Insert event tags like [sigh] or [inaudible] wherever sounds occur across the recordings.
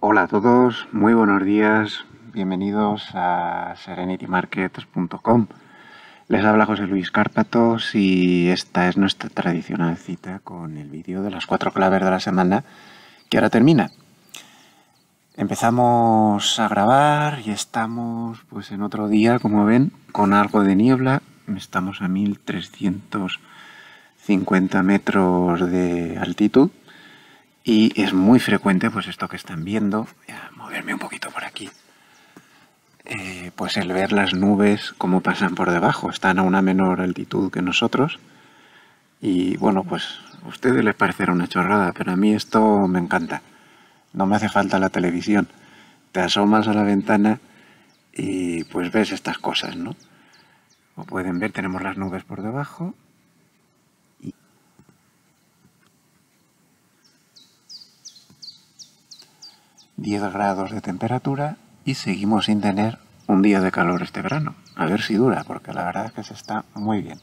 Hola a todos, muy buenos días, bienvenidos a serenitymarkets.com. Les habla José Luis Cárpatos y esta es nuestra tradicional cita con el vídeo de las cuatro claves de la semana que ahora termina. Empezamos a grabar y estamos pues en otro día, como ven, con algo de niebla. Estamos a 1350 metros de altitud y es muy frecuente, pues esto que están viendo, voy a moverme un poquito por aquí, eh, pues el ver las nubes como pasan por debajo, están a una menor altitud que nosotros. Y bueno, pues a ustedes les parecerá una chorrada, pero a mí esto me encanta. No me hace falta la televisión. Te asomas a la ventana y pues ves estas cosas, ¿no? Como pueden ver, tenemos las nubes por debajo 10 grados de temperatura y seguimos sin tener un día de calor este verano. A ver si dura, porque la verdad es que se está muy bien.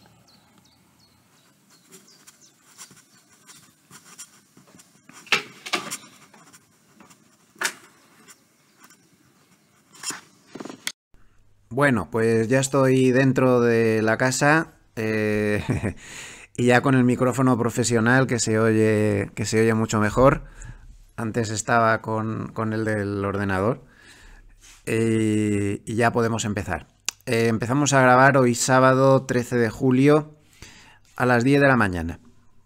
Bueno, pues ya estoy dentro de la casa eh, [laughs] y ya con el micrófono profesional que se oye, que se oye mucho mejor. Antes estaba con, con el del ordenador. Eh, y ya podemos empezar. Eh, empezamos a grabar hoy sábado 13 de julio a las 10 de la mañana.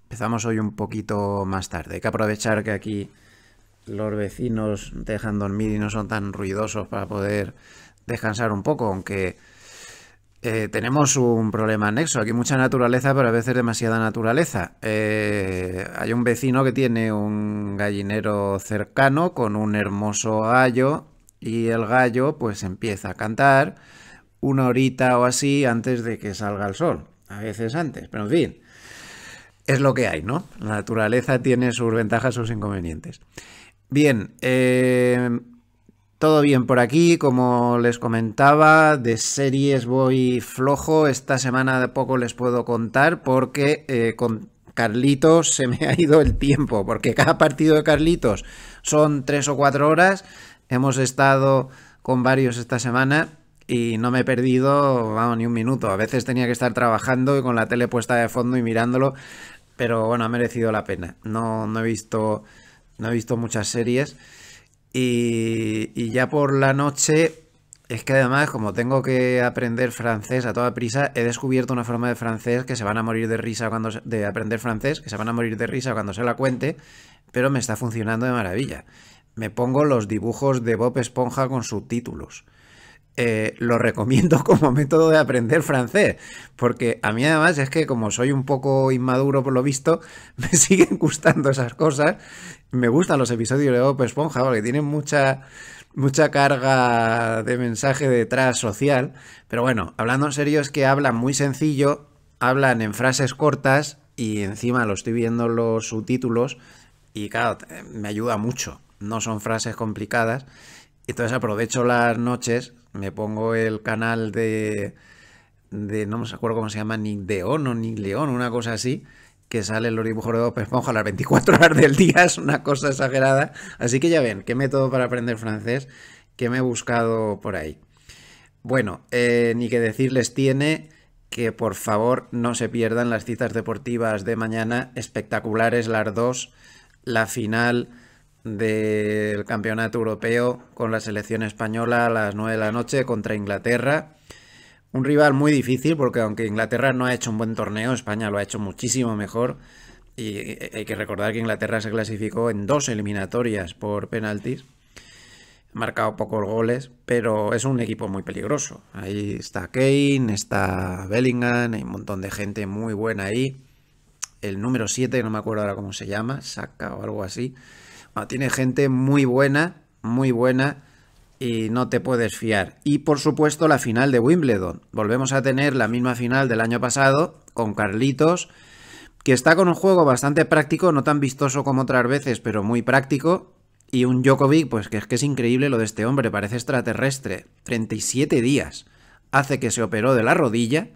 Empezamos hoy un poquito más tarde. Hay que aprovechar que aquí los vecinos dejan dormir y no son tan ruidosos para poder descansar un poco, aunque eh, tenemos un problema anexo. Aquí mucha naturaleza, pero a veces demasiada naturaleza. Eh, hay un vecino que tiene un gallinero cercano con un hermoso gallo y el gallo pues empieza a cantar una horita o así antes de que salga el sol. A veces antes, pero en fin. Es lo que hay, ¿no? La naturaleza tiene sus ventajas, sus inconvenientes. Bien, eh, todo bien por aquí, como les comentaba, de series voy flojo, esta semana de poco les puedo contar porque eh, con Carlitos se me [laughs] ha ido el tiempo, porque cada partido de Carlitos son tres o cuatro horas, hemos estado con varios esta semana y no me he perdido ni un minuto, a veces tenía que estar trabajando y con la tele puesta de fondo y mirándolo, pero bueno, ha merecido la pena, no, no, he, visto, no he visto muchas series. Y, ya por la noche, es que además, como tengo que aprender francés a toda prisa, he descubierto una forma de francés que se van a morir de risa cuando se, de aprender francés, que se van a morir de risa cuando se la cuente, pero me está funcionando de maravilla. Me pongo los dibujos de Bob Esponja con subtítulos. Eh, lo recomiendo [laughs] como método de aprender francés, porque a mí además es que como soy un poco inmaduro por lo visto, [laughs] me siguen gustando esas cosas me gustan los episodios de Bob Esponja porque tienen mucha, mucha carga de mensaje detrás social. Pero bueno, hablando en serio, es que hablan muy sencillo, hablan en frases cortas y encima lo estoy viendo los subtítulos y claro, me ayuda mucho. No son frases complicadas. Entonces aprovecho las noches, me pongo el canal de, de no me acuerdo cómo se llama, ni deón o Nick León, una cosa así que sale el dibujos de Bob a las 24 horas del día, es una cosa exagerada. Así que ya ven, qué método para aprender francés que me he buscado por ahí. Bueno, eh, ni que decirles tiene que por favor no se pierdan las citas deportivas de mañana, espectaculares las dos, la final del Campeonato Europeo con la selección española a las 9 de la noche contra Inglaterra un rival muy difícil porque aunque Inglaterra no ha hecho un buen torneo, España lo ha hecho muchísimo mejor. Y eh, eh, hay que recordar que Inglaterra se clasificó en dos eliminatorias por penaltis. Ha marcado pocos goles, pero es un equipo muy peligroso. Ahí está Kane, está Bellingham, hay un montón de gente muy buena ahí. El número 7, no me acuerdo ahora cómo se llama, Saca o algo así. tiene gente muy buena, muy buena y no te puedes fiar. Y por supuesto la final de Wimbledon. Volvemos a tener la misma final del año pasado con Carlitos, que está con un juego bastante práctico, no tan vistoso como otras veces, pero muy práctico. Y un Djokovic, pues que es que es increíble lo de este hombre, parece extraterrestre. 37 días hace que se operó de la rodilla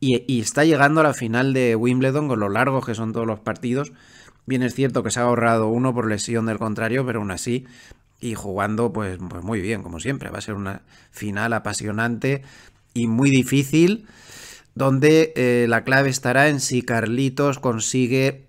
y, y está llegando a la final de Wimbledon con lo largos que son todos los partidos. Bien es cierto que se ha ahorrado uno por lesión del contrario, pero aún así y jugando pues, pues, muy bien, como siempre. Va a ser una final apasionante y muy difícil, donde eh, la clave estará en si Carlitos consigue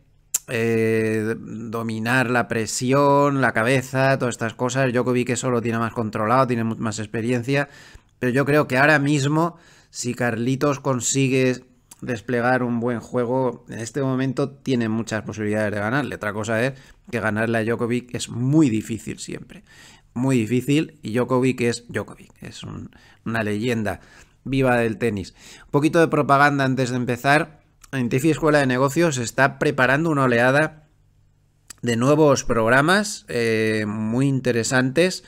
eh, dominar la presión, la cabeza, todas estas cosas. Yo vi que solo tiene más controlado, tiene más experiencia, pero yo creo que ahora mismo, si Carlitos consigue desplegar un buen juego, en este momento tiene muchas posibilidades de ganarle. Otra cosa es que ganarle a Djokovic es muy difícil siempre. Muy difícil y Djokovic es Djokovic, es una leyenda viva del tenis. Un poquito de propaganda antes de empezar. En Escuela de Negocios está preparando una oleada de nuevos programas eh, muy interesantes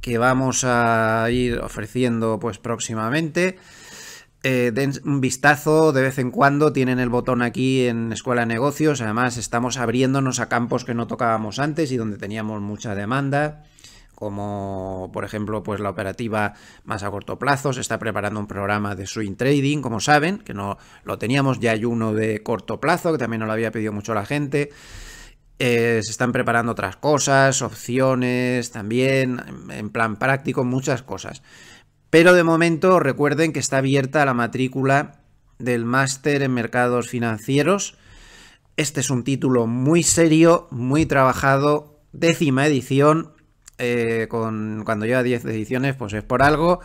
que vamos a ir ofreciendo pues próximamente. Eh, den un vistazo de vez en cuando, tienen el botón aquí en Escuela de Negocios, además estamos abriéndonos a campos que no tocábamos antes y donde teníamos mucha demanda como por ejemplo pues la operativa más a corto plazo, se está preparando un programa de swing trading, como saben, que no lo teníamos, ya hay uno de corto plazo, que también no lo había pedido mucho la gente. Eh, se están preparando otras cosas, opciones también, en plan práctico, muchas cosas. Pero de momento recuerden que está abierta la matrícula del máster en mercados financieros. Este es un título muy serio, muy trabajado, décima edición. Eh, con, cuando lleva 10 ediciones, pues es por algo.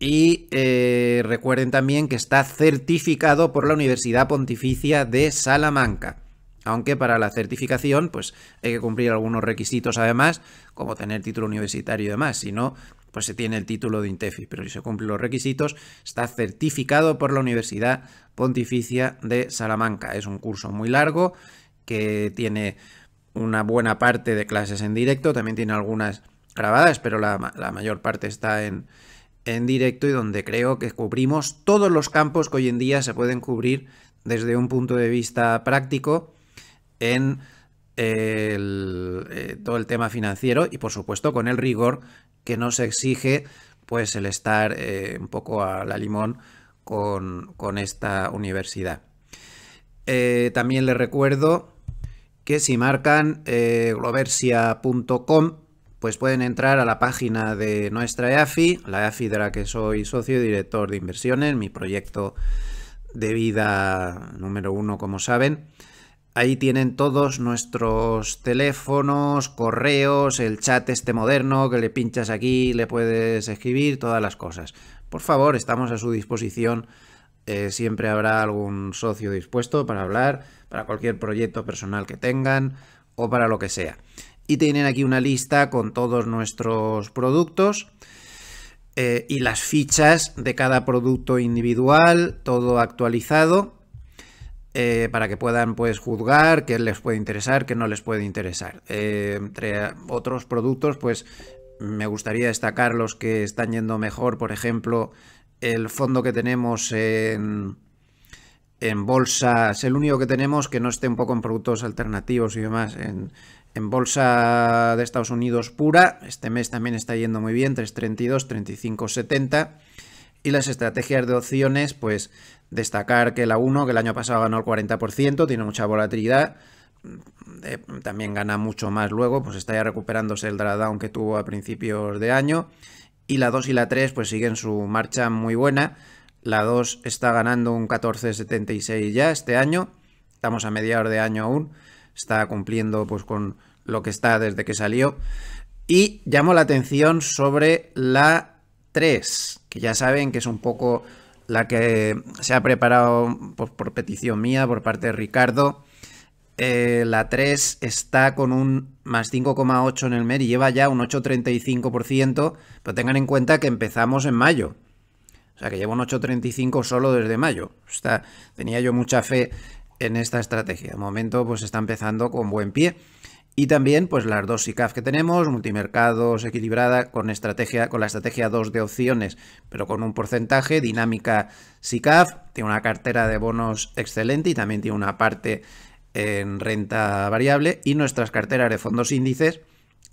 Y eh, recuerden también que está certificado por la Universidad Pontificia de Salamanca. Aunque para la certificación, pues hay que cumplir algunos requisitos además, como tener título universitario y demás. Si no, pues se tiene el título de INTEFI, pero si se cumplen los requisitos, está certificado por la Universidad Pontificia de Salamanca. Es un curso muy largo que tiene una buena parte de clases en directo, también tiene algunas grabadas, pero la, mayor parte está en, en directo y donde creo que cubrimos todos los campos que hoy en día se pueden cubrir desde un punto de vista práctico en eh, todo el tema financiero y por supuesto con el rigor que se exige pues el estar eh, un poco a la limón con, con esta universidad. Eh, también les recuerdo que si marcan eh, gloversia.com pues pueden entrar a la página de nuestra EAFI, la EAFI de la que soy socio y director de inversiones, mi proyecto de vida número uno, como saben. Ahí tienen todos nuestros teléfonos, correos, el chat este moderno que le pinchas aquí, le puedes escribir, todas las cosas. Por favor, estamos a su disposición. Eh, siempre habrá algún socio dispuesto para hablar, para cualquier proyecto personal que tengan o para lo que sea. Y tienen aquí una lista con todos nuestros productos. Eh, y las fichas de cada producto individual, todo actualizado eh, para que puedan pues juzgar qué les puede interesar, qué no les puede interesar. Eh, entre otros productos, pues me gustaría destacar los que están yendo mejor, por ejemplo, el fondo que tenemos en, en bolsa, el único que tenemos que no esté un poco en productos alternativos y demás, en, en bolsa de Estados Unidos pura, este mes también está yendo muy bien, 332, 35, Y las estrategias de opciones, pues Destacar que la 1, que el año pasado ganó el 40%, tiene mucha volatilidad, eh, también gana mucho más luego, pues está ya recuperándose el drawdown que tuvo a principios de año. Y la 2 y la 3 pues siguen su marcha muy buena. La 2 está ganando un 14,76 ya este año. Estamos a mediados de año aún. Está cumpliendo pues con lo que está desde que salió. Y llamo la atención sobre la 3, que ya saben que es un poco la que se ha preparado pues, por, petición mía, por parte de Ricardo. Eh, la 3 está con un más 5,8 en el MER y lleva ya un 8,35%, pero tengan en cuenta que empezamos en mayo. O sea que lleva un 8,35 solo desde mayo. tenía yo mucha fe en esta estrategia. De momento pues está empezando con buen pie. Y también, pues las dos SICAF que tenemos, multimercados equilibrada con estrategia, con la estrategia 2 de opciones, pero con un porcentaje, dinámica SICAF, tiene una cartera de bonos excelente y también tiene una parte en renta variable y nuestras carteras de fondos índices,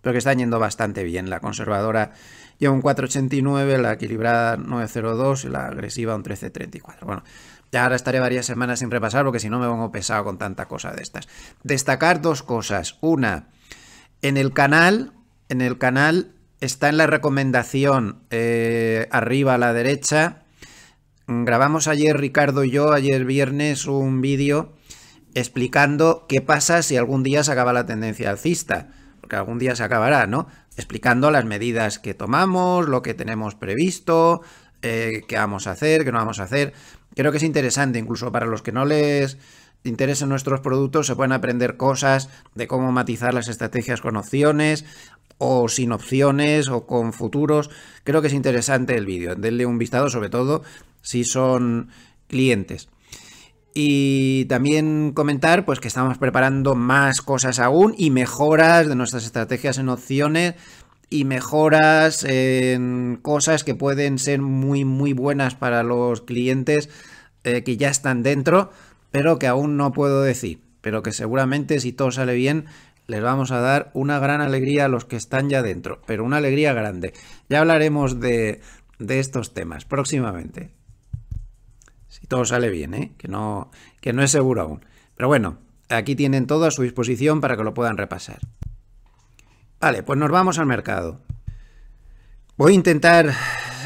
pero que están yendo bastante bien. La conservadora lleva un 4,89, la equilibrada 9,02 y la agresiva un 13,34. Bueno, ya ahora estaré varias semanas sin repasar porque si no me pongo pesado con tanta cosa de estas. Destacar dos cosas. Una, en el canal, en el canal está en la recomendación eh, arriba a la derecha. Grabamos ayer Ricardo y yo, ayer viernes, un vídeo explicando qué pasa si algún día se acaba la tendencia alcista, porque algún día se acabará, ¿no? Explicando las medidas que tomamos, lo que tenemos previsto, eh, qué vamos a hacer, qué no vamos a hacer creo que es interesante, incluso para los que no les interesen nuestros productos, se pueden aprender cosas de cómo matizar las estrategias con opciones o sin opciones o con futuros. Creo que es interesante el vídeo. Denle un vistazo, sobre todo si son clientes. Y también comentar pues que estamos preparando más cosas aún y mejoras de nuestras estrategias en opciones y mejoras en cosas que pueden ser muy muy buenas para los clientes eh, que ya están dentro, pero que aún no puedo decir, pero que seguramente si todo sale bien les vamos a dar una gran alegría a los que están ya dentro, pero una alegría grande. Ya hablaremos de, estos temas próximamente. Si todo sale bien, ¿eh? que, no, que no es seguro aún. Pero bueno, aquí tienen todo a su disposición para que lo puedan repasar. Vale, pues nos vamos al mercado. Voy a intentar,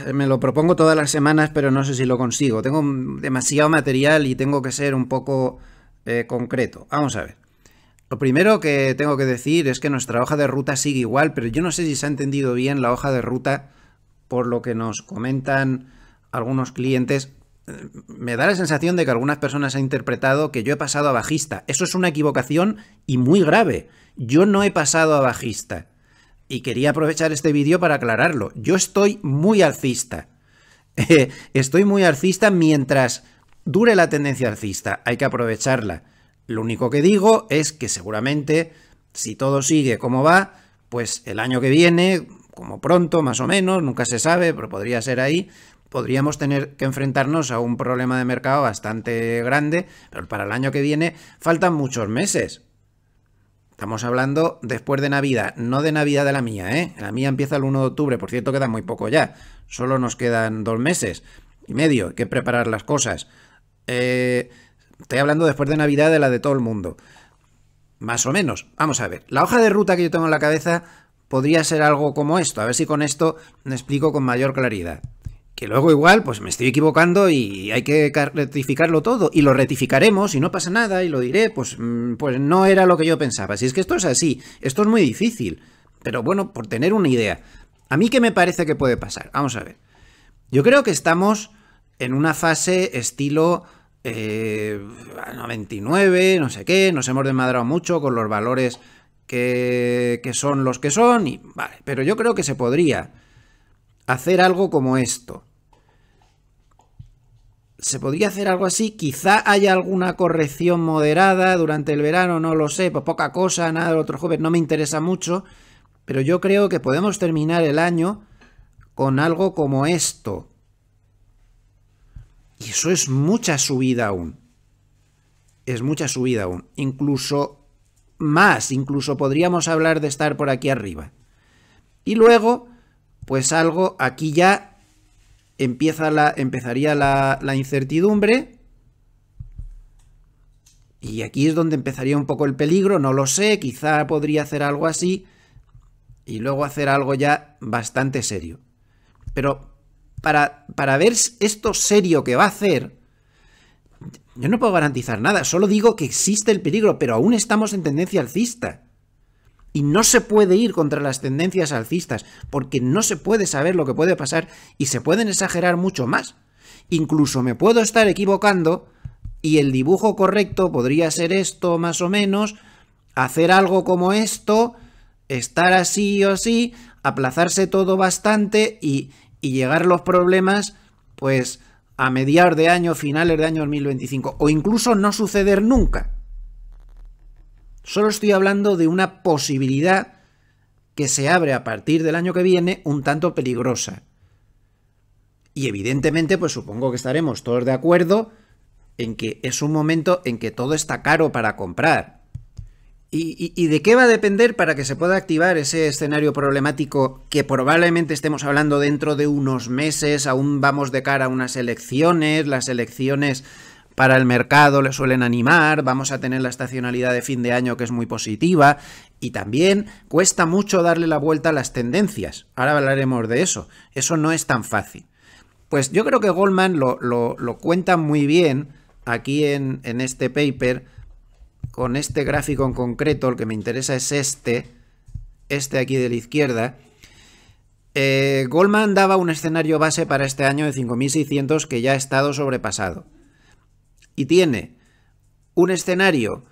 eh, me lo propongo todas las semanas, pero no sé si lo consigo. Tengo demasiado material y tengo que ser un poco eh, concreto. Vamos a ver. Lo primero que tengo que decir es que nuestra hoja de ruta sigue igual, pero yo no sé si se ha entendido bien la hoja de ruta por lo que nos comentan algunos clientes. Eh, me da la sensación de que algunas personas han interpretado que yo he pasado a bajista. Eso es una equivocación y muy grave. Yo no he pasado a bajista y quería aprovechar este vídeo para aclararlo. Yo estoy muy alcista. Eh, estoy muy alcista mientras dure la tendencia alcista. Hay que aprovecharla. Lo único que digo es que seguramente, si todo sigue como va, pues el año que viene, como pronto, más o menos, nunca se sabe, pero podría ser ahí, podríamos tener que enfrentarnos a un problema de mercado bastante grande, pero para el año que viene faltan muchos meses. Estamos hablando después de Navidad, no de Navidad de la mía, ¿eh? La mía empieza el 1 de octubre, por cierto, queda muy poco ya. Solo nos quedan dos meses y medio, que preparar las cosas. Eh, estoy hablando después de Navidad de la de todo el mundo. Más o menos. Vamos a ver. La hoja de ruta que yo tengo en la cabeza podría ser algo como esto. A ver si con esto me explico con mayor claridad que luego igual pues me estoy equivocando y hay que rectificarlo todo y lo rectificaremos y no pasa nada y lo diré, pues, mm, pues no era lo que yo pensaba. Si es que esto es así, esto es muy difícil, pero bueno, por tener una idea. A mí qué me parece que puede pasar, vamos a ver. Yo creo que estamos en una fase estilo 99, eh, no sé qué, nos hemos desmadrado mucho con los valores que, son los que son y vale, pero yo creo que se podría hacer algo como esto se podría hacer algo así. Quizá haya alguna corrección moderada durante el verano, no lo sé, pues poca cosa, nada del otro joven, no me interesa mucho. Pero yo creo que podemos terminar el año con algo como esto. Y eso es mucha subida aún. Es mucha subida aún. Incluso más, incluso podríamos hablar de estar por aquí arriba. Y luego, pues algo aquí ya empieza la, empezaría la, incertidumbre. Y aquí es donde empezaría un poco el peligro, no lo sé, quizá podría hacer algo así y luego hacer algo ya bastante serio. Pero para, para ver esto serio que va a hacer, yo no puedo garantizar nada, solo digo que existe el peligro, pero aún estamos en tendencia alcista. Y no se puede ir contra las tendencias alcistas, porque no se puede saber lo que puede pasar y se pueden exagerar mucho más. Incluso me puedo estar equivocando y el dibujo correcto podría ser esto más o menos, hacer algo como esto, estar así o así, aplazarse todo bastante y, llegar los problemas pues a mediados de año, finales de año 2025, o incluso no suceder nunca. Solo estoy hablando de una posibilidad que se abre a partir del año que viene un tanto peligrosa. Y evidentemente, pues supongo que estaremos todos de acuerdo en que es un momento en que todo está caro para comprar. ¿Y, y de qué va a depender para que se pueda activar ese escenario problemático que probablemente estemos hablando dentro de unos meses? Aún vamos de cara a unas elecciones, las elecciones para el mercado le suelen animar, vamos a tener la estacionalidad de fin de año que es muy positiva y también cuesta mucho darle la vuelta a las tendencias. Ahora hablaremos de eso, eso no es tan fácil. Pues yo creo que Goldman lo, cuenta muy bien aquí en, este paper, con este gráfico en concreto, el que me interesa es este, este aquí de la izquierda, eh, Goldman daba un escenario base para este año de 5.600 que ya ha estado sobrepasado y tiene un escenario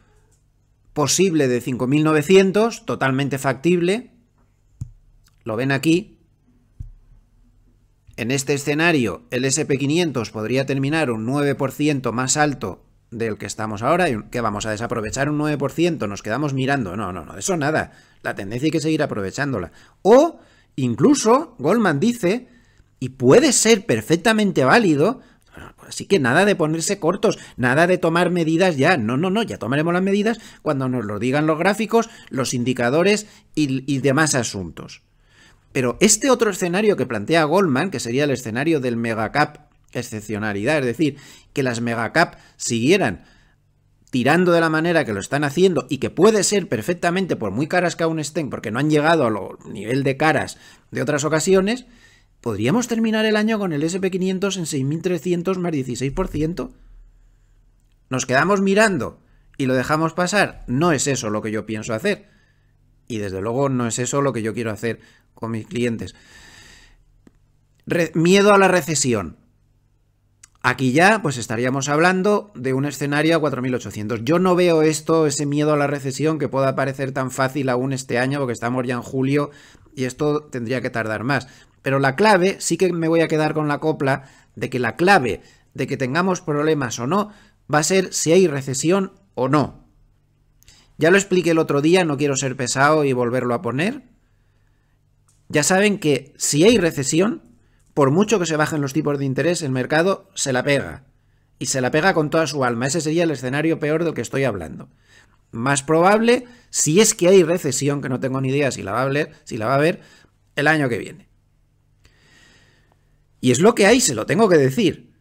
posible de 5.900, totalmente factible, lo ven aquí, en este escenario el SP500 podría terminar un 9% más alto del que estamos ahora, que vamos a desaprovechar un 9%, nos quedamos mirando, no, no, no, eso nada, la tendencia hay que seguir aprovechándola. O incluso Goldman dice, y puede ser perfectamente válido, Ah, pues así que nada de ponerse cortos, nada de tomar medidas ya. No, no, no, ya tomaremos las medidas cuando nos lo digan los gráficos, los indicadores y, demás asuntos. Pero este otro escenario que plantea Goldman, que sería el escenario del megacap excepcionalidad, es decir, que las megacap siguieran tirando de la manera que lo están haciendo y que puede ser perfectamente, por muy caras que aún estén, porque no han llegado al nivel de caras de otras ocasiones, ¿Podríamos terminar el año con el SP500 en 6.300 más 16%? Nos quedamos mirando y lo dejamos pasar. No es eso lo que yo pienso hacer. Y desde luego no es eso lo que yo quiero hacer con mis clientes. miedo a la recesión. Aquí ya pues estaríamos hablando de un escenario a 4.800. Yo no veo esto, ese miedo a la recesión que pueda parecer tan fácil aún este año porque estamos ya en julio y esto tendría que tardar más. Pero la clave, sí que me voy a quedar con la copla de que la clave de que tengamos problemas o no va a ser si hay recesión o no. Ya lo expliqué el otro día, no quiero ser pesado y volverlo a poner. Ya saben que si hay recesión, por mucho que se bajen los tipos de interés, el mercado se la pega. Y se la pega con toda su alma. Ese sería el escenario peor del que estoy hablando. Más probable, si es que hay recesión, que no tengo ni idea si la va a haber, si la va a el año que viene. Y es lo que hay, se lo tengo que decir.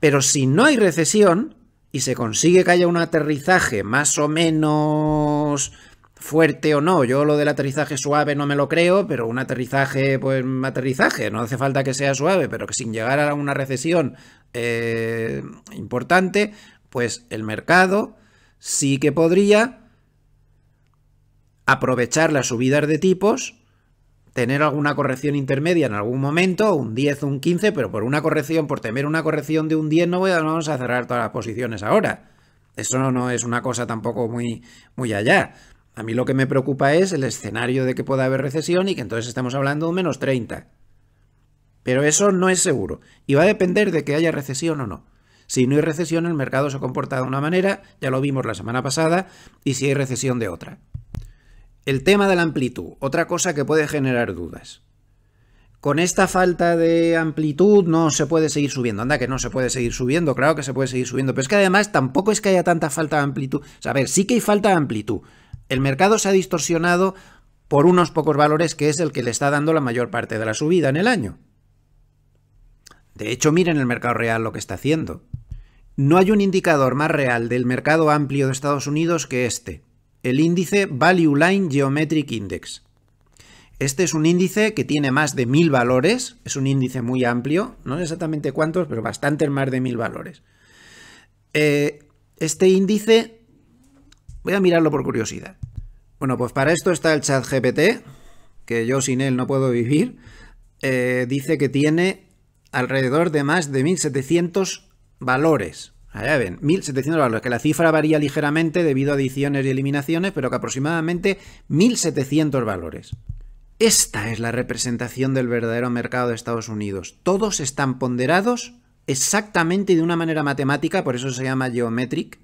Pero si no hay recesión y se consigue que haya un aterrizaje más o menos fuerte o no, yo lo del aterrizaje suave no me lo creo, pero un aterrizaje, pues aterrizaje, no hace falta que sea suave, pero que sin llegar a una recesión eh, importante, pues el mercado sí que podría aprovechar las subidas de tipos tener alguna corrección intermedia en algún momento, un 10, un 15, pero por una corrección, por temer una corrección de un 10, no, vamos a cerrar todas las posiciones ahora. Eso no, es una cosa tampoco muy, muy allá. A mí lo que me preocupa es el escenario de que pueda haber recesión y que entonces estamos hablando de un menos 30. Pero eso no es seguro y va a depender de que haya recesión o no. Si no hay recesión, el mercado se comporta de una manera, ya lo vimos la semana pasada, y si hay recesión de otra. El tema de la amplitud, otra cosa que puede generar dudas. Con esta falta de amplitud no se puede seguir subiendo. Anda, que no se puede seguir subiendo, claro que se puede seguir subiendo. Pero es que además tampoco es que haya tanta falta de amplitud. a ver, sí que hay falta de amplitud. El mercado se ha distorsionado por unos pocos valores que es el que le está dando la mayor parte de la subida en el año. De hecho, miren el mercado real lo que está haciendo. No hay un indicador más real del mercado amplio de Estados Unidos que este el índice Value Line Geometric Index. Este es un índice que tiene más de mil valores, es un índice muy amplio, no exactamente cuántos, pero bastante más de mil valores. Eh, este índice, voy a mirarlo por curiosidad. Bueno, pues para esto está el chat GPT, que yo sin él no puedo vivir. Eh, dice que tiene alrededor de más de 1700 valores. Allá ven, 1.700 valores, que la cifra varía ligeramente debido a adiciones y eliminaciones, pero que aproximadamente 1.700 valores. Esta es la representación del verdadero mercado de Estados Unidos. Todos están ponderados exactamente de una manera matemática, por eso se llama geometric,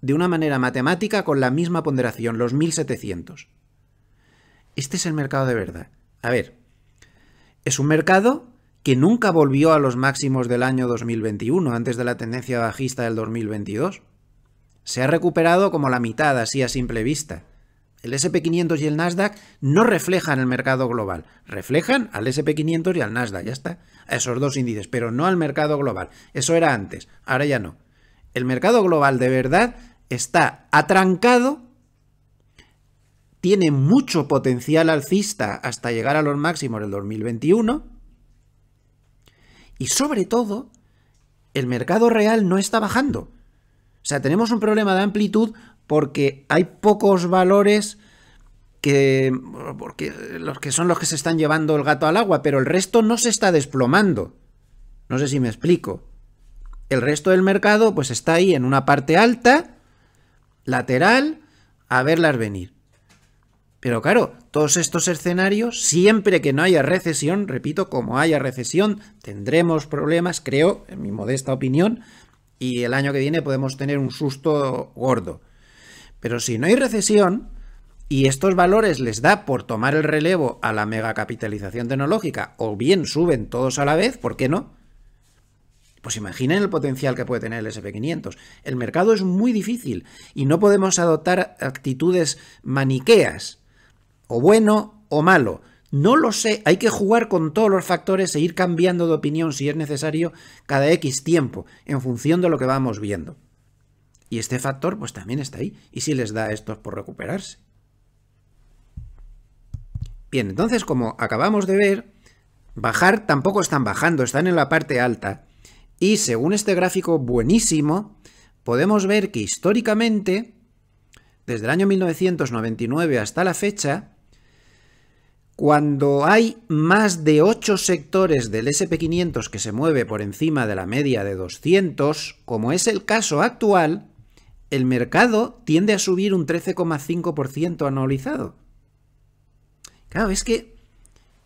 de una manera matemática con la misma ponderación, los 1.700. Este es el mercado de verdad. A ver, es un mercado que nunca volvió a los máximos del año 2021, antes de la tendencia bajista del 2022. Se ha recuperado como la mitad, así a simple vista. El SP500 y el Nasdaq no reflejan el mercado global, reflejan al SP500 y al Nasdaq, ya está, a esos dos índices, pero no al mercado global. Eso era antes, ahora ya no. El mercado global de verdad está atrancado, tiene mucho potencial alcista hasta llegar a los máximos del 2021, y sobre todo, el mercado real no está bajando. O sea, tenemos un problema de amplitud porque hay pocos valores que porque los que son los que se están llevando el gato al agua, pero el resto no se está desplomando. No sé si me explico. El resto del mercado pues está ahí en una parte alta, lateral, a verlas venir. Pero claro, todos estos escenarios, siempre que no haya recesión, repito, como haya recesión, tendremos problemas, creo, en mi modesta opinión, y el año que viene podemos tener un susto gordo. Pero si no hay recesión, y estos valores les da por tomar el relevo a la megacapitalización tecnológica, o bien suben todos a la vez, ¿por qué no? Pues imaginen el potencial que puede tener el SP500. El mercado es muy difícil y no podemos adoptar actitudes maniqueas o bueno o malo. No lo sé, hay que jugar con todos los factores e ir cambiando de opinión si es necesario cada X tiempo, en función de lo que vamos viendo. Y este factor pues también está ahí, y si les da a estos por recuperarse. Bien, entonces como acabamos de ver, bajar tampoco están bajando, están en la parte alta. Y según este gráfico buenísimo, podemos ver que históricamente, desde el año 1999 hasta la fecha, cuando hay más de 8 sectores del SP500 que se mueve por encima de la media de 200, como es el caso actual, el mercado tiende a subir un 13,5% anualizado. Claro, es que,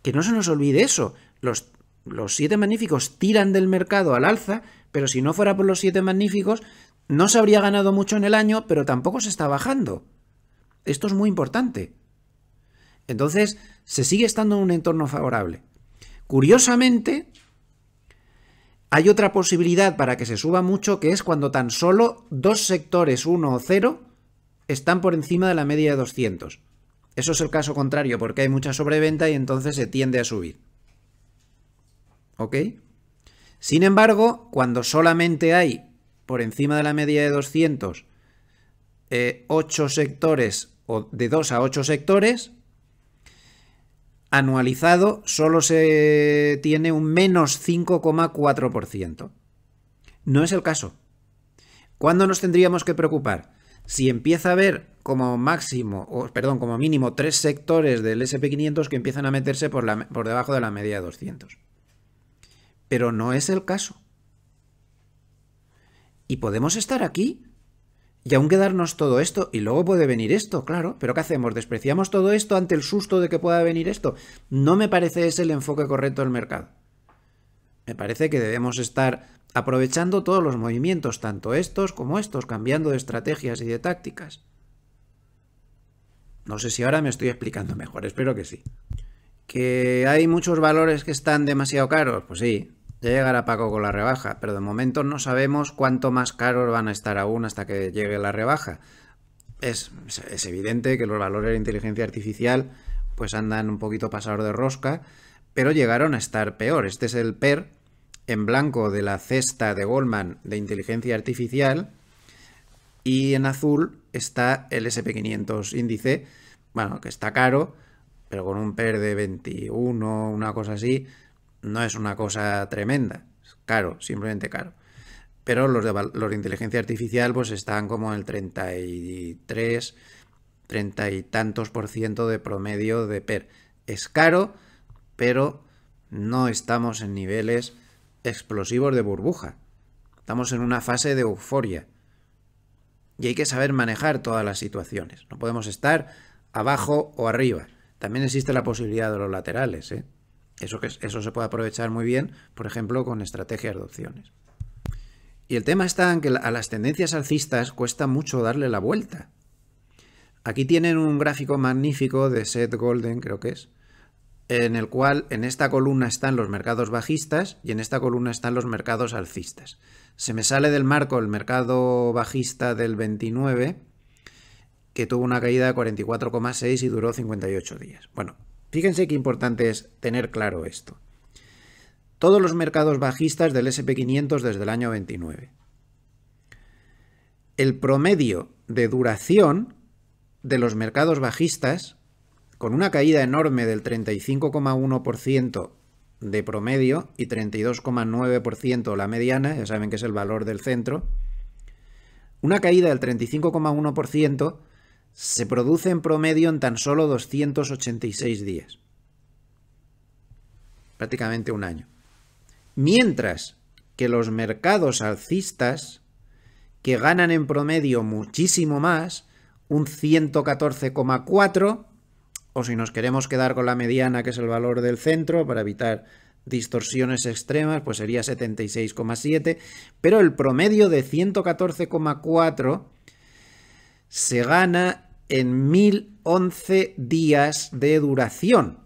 que no se nos olvide eso. Los, los siete magníficos tiran del mercado al alza, pero si no fuera por los siete magníficos, no se habría ganado mucho en el año, pero tampoco se está bajando. Esto es muy importante. Entonces, se sigue estando en un entorno favorable. Curiosamente, hay otra posibilidad para que se suba mucho, que es cuando tan solo dos sectores, uno o cero, están por encima de la media de 200. Eso es el caso contrario, porque hay mucha sobreventa y entonces se tiende a subir. ¿Ok? Sin embargo, cuando solamente hay por encima de la media de 200 eh, ocho sectores, o de 2 a 8 sectores, anualizado solo se tiene un menos 5,4%. No es el caso. ¿Cuándo nos tendríamos que preocupar? Si empieza a haber como máximo, o, perdón, como mínimo tres sectores del SP500 que empiezan a meterse por, por debajo de la media de 200. Pero no es el caso. Y podemos estar aquí y aún quedarnos todo esto, y luego puede venir esto, claro, pero ¿qué hacemos? ¿Despreciamos todo esto ante el susto de que pueda venir esto? No me parece ese el enfoque correcto del mercado. Me parece que debemos estar aprovechando todos los movimientos, tanto estos como estos, cambiando de estrategias y de tácticas. No sé si ahora me estoy explicando mejor, espero que sí. ¿Que hay muchos valores que están demasiado caros? Pues sí, llegará Paco con la rebaja, pero de momento no sabemos cuánto más caros van a estar aún hasta que llegue la rebaja. Es, es evidente que los valores de inteligencia artificial pues andan un poquito pasado de rosca, pero llegaron a estar peor. Este es el PER en blanco de la cesta de Goldman de inteligencia artificial y en azul está el SP500 índice, bueno, que está caro, pero con un PER de 21, una cosa así, no es una cosa tremenda. Es caro, simplemente caro. Pero los de, inteligencia artificial pues están como en el 33, 30 y tantos por ciento de promedio de PER. Es caro, pero no estamos en niveles explosivos de burbuja. Estamos en una fase de euforia. Y hay que saber manejar todas las situaciones. No podemos estar abajo o arriba. También existe la posibilidad de los laterales. ¿eh? Eso, que, eso se puede aprovechar muy bien, por ejemplo, con estrategias de opciones. Y el tema está en que a las tendencias alcistas cuesta mucho darle la vuelta. Aquí tienen un gráfico magnífico de Seth Golden, creo que es, en el cual en esta columna están los mercados bajistas y en esta columna están los mercados alcistas. Se me sale del marco el mercado bajista del 29, que tuvo una caída de 44,6 y duró 58 días. Bueno, Fíjense qué importante es tener claro esto. Todos los mercados bajistas del SP500 desde el año 29. El promedio de duración de los mercados bajistas, con una caída enorme del 35,1% de promedio y 32,9% la mediana, ya saben que es el valor del centro, una caída del 35,1% se produce en promedio en tan solo 286 días. Prácticamente un año. Mientras que los mercados alcistas, que ganan en promedio muchísimo más, un 114,4, o si nos queremos quedar con la mediana, que es el valor del centro, para evitar distorsiones extremas, pues sería 76,7, pero el promedio de 114,4 se gana en 1011 días de duración.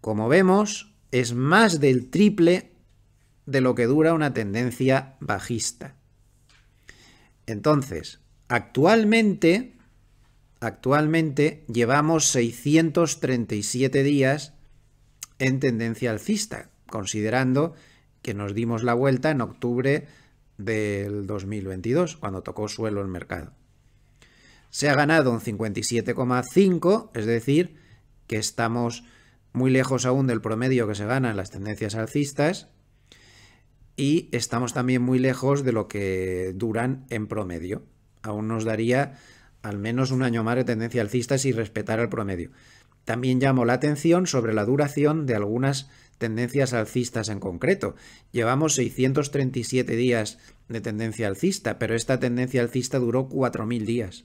Como vemos, es más del triple de lo que dura una tendencia bajista. Entonces, actualmente, actualmente llevamos 637 días en tendencia alcista, considerando que nos dimos la vuelta en octubre del 2022, cuando tocó suelo el mercado se ha ganado un 57,5, es decir, que estamos muy lejos aún del promedio que se gana en las tendencias alcistas y estamos también muy lejos de lo que duran en promedio. Aún nos daría al menos un año más de tendencia alcista si respetara el promedio. También llamo la atención sobre la duración de algunas tendencias alcistas en concreto. Llevamos 637 días de tendencia alcista, pero esta tendencia alcista duró 4.000 días.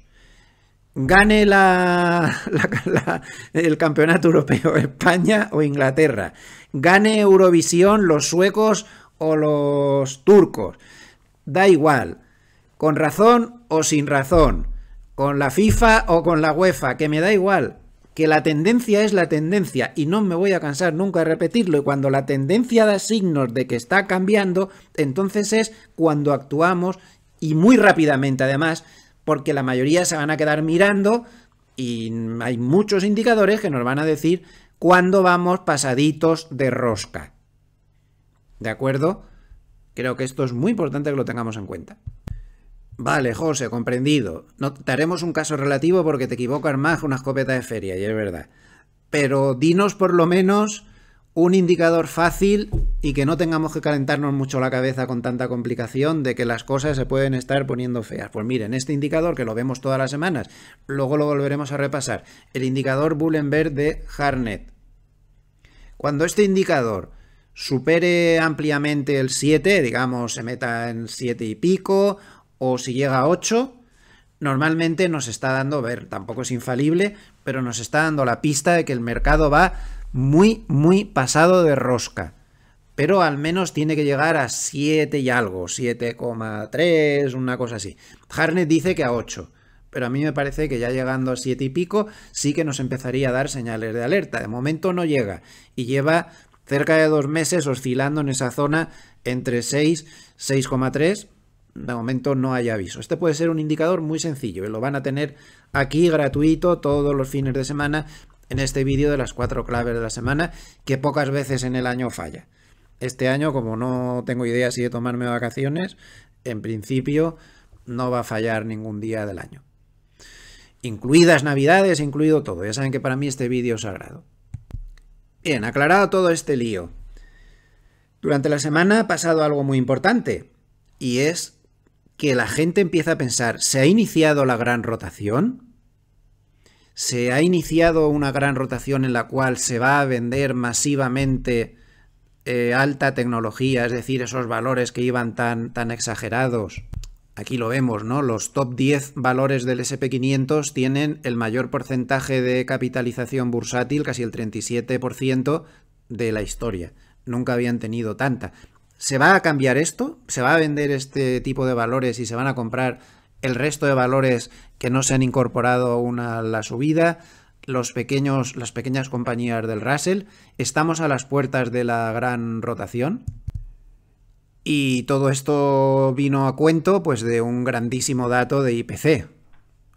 gane la, el campeonato europeo España o Inglaterra, gane Eurovisión los suecos o los turcos, da igual, con razón o sin razón, con la FIFA o con la UEFA, que me da igual, que la tendencia es la tendencia y no me voy a cansar nunca de repetirlo y cuando la tendencia da signos de que está cambiando, entonces es cuando actuamos y muy rápidamente además porque la mayoría se van a quedar mirando y hay muchos indicadores que nos van a decir cuándo vamos pasaditos de rosca. ¿De acuerdo? Creo que esto es muy importante que lo tengamos en cuenta. Vale, José, comprendido. No, te un caso relativo porque te equivocas más una escopeta de feria, y es verdad. Pero dinos por lo menos un indicador fácil y que no tengamos que calentarnos mucho la cabeza con tanta complicación de que las cosas se pueden estar poniendo feas. Pues miren, este indicador que lo vemos todas las semanas, luego lo volveremos a repasar, el indicador Bullenberg de Harnett. Cuando este indicador supere ampliamente el 7, digamos se meta en 7 y pico, o si llega a 8, normalmente nos está dando, ver, tampoco es infalible, pero nos está dando la pista de que el mercado va muy, muy pasado de rosca. Pero al menos tiene que llegar a 7 y algo, 7,3, una cosa así. Harnett dice que a 8 pero a mí me parece que ya llegando a 7 y pico sí que nos empezaría a dar señales de alerta. De momento no llega y lleva cerca de dos meses oscilando en esa zona entre 6, 6,3. De momento no hay aviso. Este puede ser un indicador muy sencillo y lo van a tener aquí gratuito todos los fines de semana en este vídeo de las cuatro claves de la semana, que pocas veces en el año falla. Este año, como no tengo idea si de tomarme vacaciones, en principio no va a fallar ningún día del año. Incluidas navidades, incluido todo. Ya saben que para mí este vídeo es sagrado. Bien, aclarado todo este lío. Durante la semana ha pasado algo muy importante, y es que la gente empieza a pensar, ¿se ha iniciado la gran rotación? se ha iniciado una gran rotación en la cual se va a vender masivamente eh, alta tecnología, es decir, esos valores que iban tan, tan exagerados. Aquí lo vemos, ¿no? Los top 10 valores del SP500 tienen el mayor porcentaje de capitalización bursátil, casi el 37% de la historia. Nunca habían tenido tanta. ¿Se va a cambiar esto? ¿Se va a vender este tipo de valores y se van a comprar el resto de valores que no se han incorporado aún a la subida, los pequeños, las pequeñas compañías del Russell, estamos a las puertas de la gran rotación. Y todo esto vino a cuento pues de un grandísimo dato de IPC.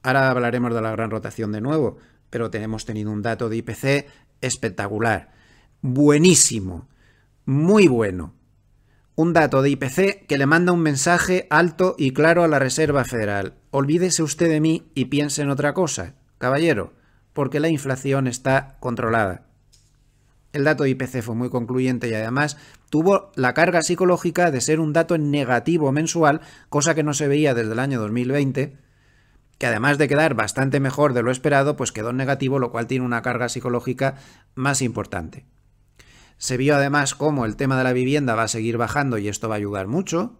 Ahora hablaremos de la gran rotación de nuevo, pero tenemos tenido un dato de IPC espectacular, buenísimo, muy bueno un dato de IPC que le manda un mensaje alto y claro a la Reserva Federal. Olvídese usted de mí y piense en otra cosa, caballero, porque la inflación está controlada. El dato de IPC fue muy concluyente y además tuvo la carga psicológica de ser un dato negativo mensual, cosa que no se veía desde el año 2020, que además de quedar bastante mejor de lo esperado, pues quedó negativo, lo cual tiene una carga psicológica más importante. Se vio además cómo el tema de la vivienda va a seguir bajando y esto va a ayudar mucho.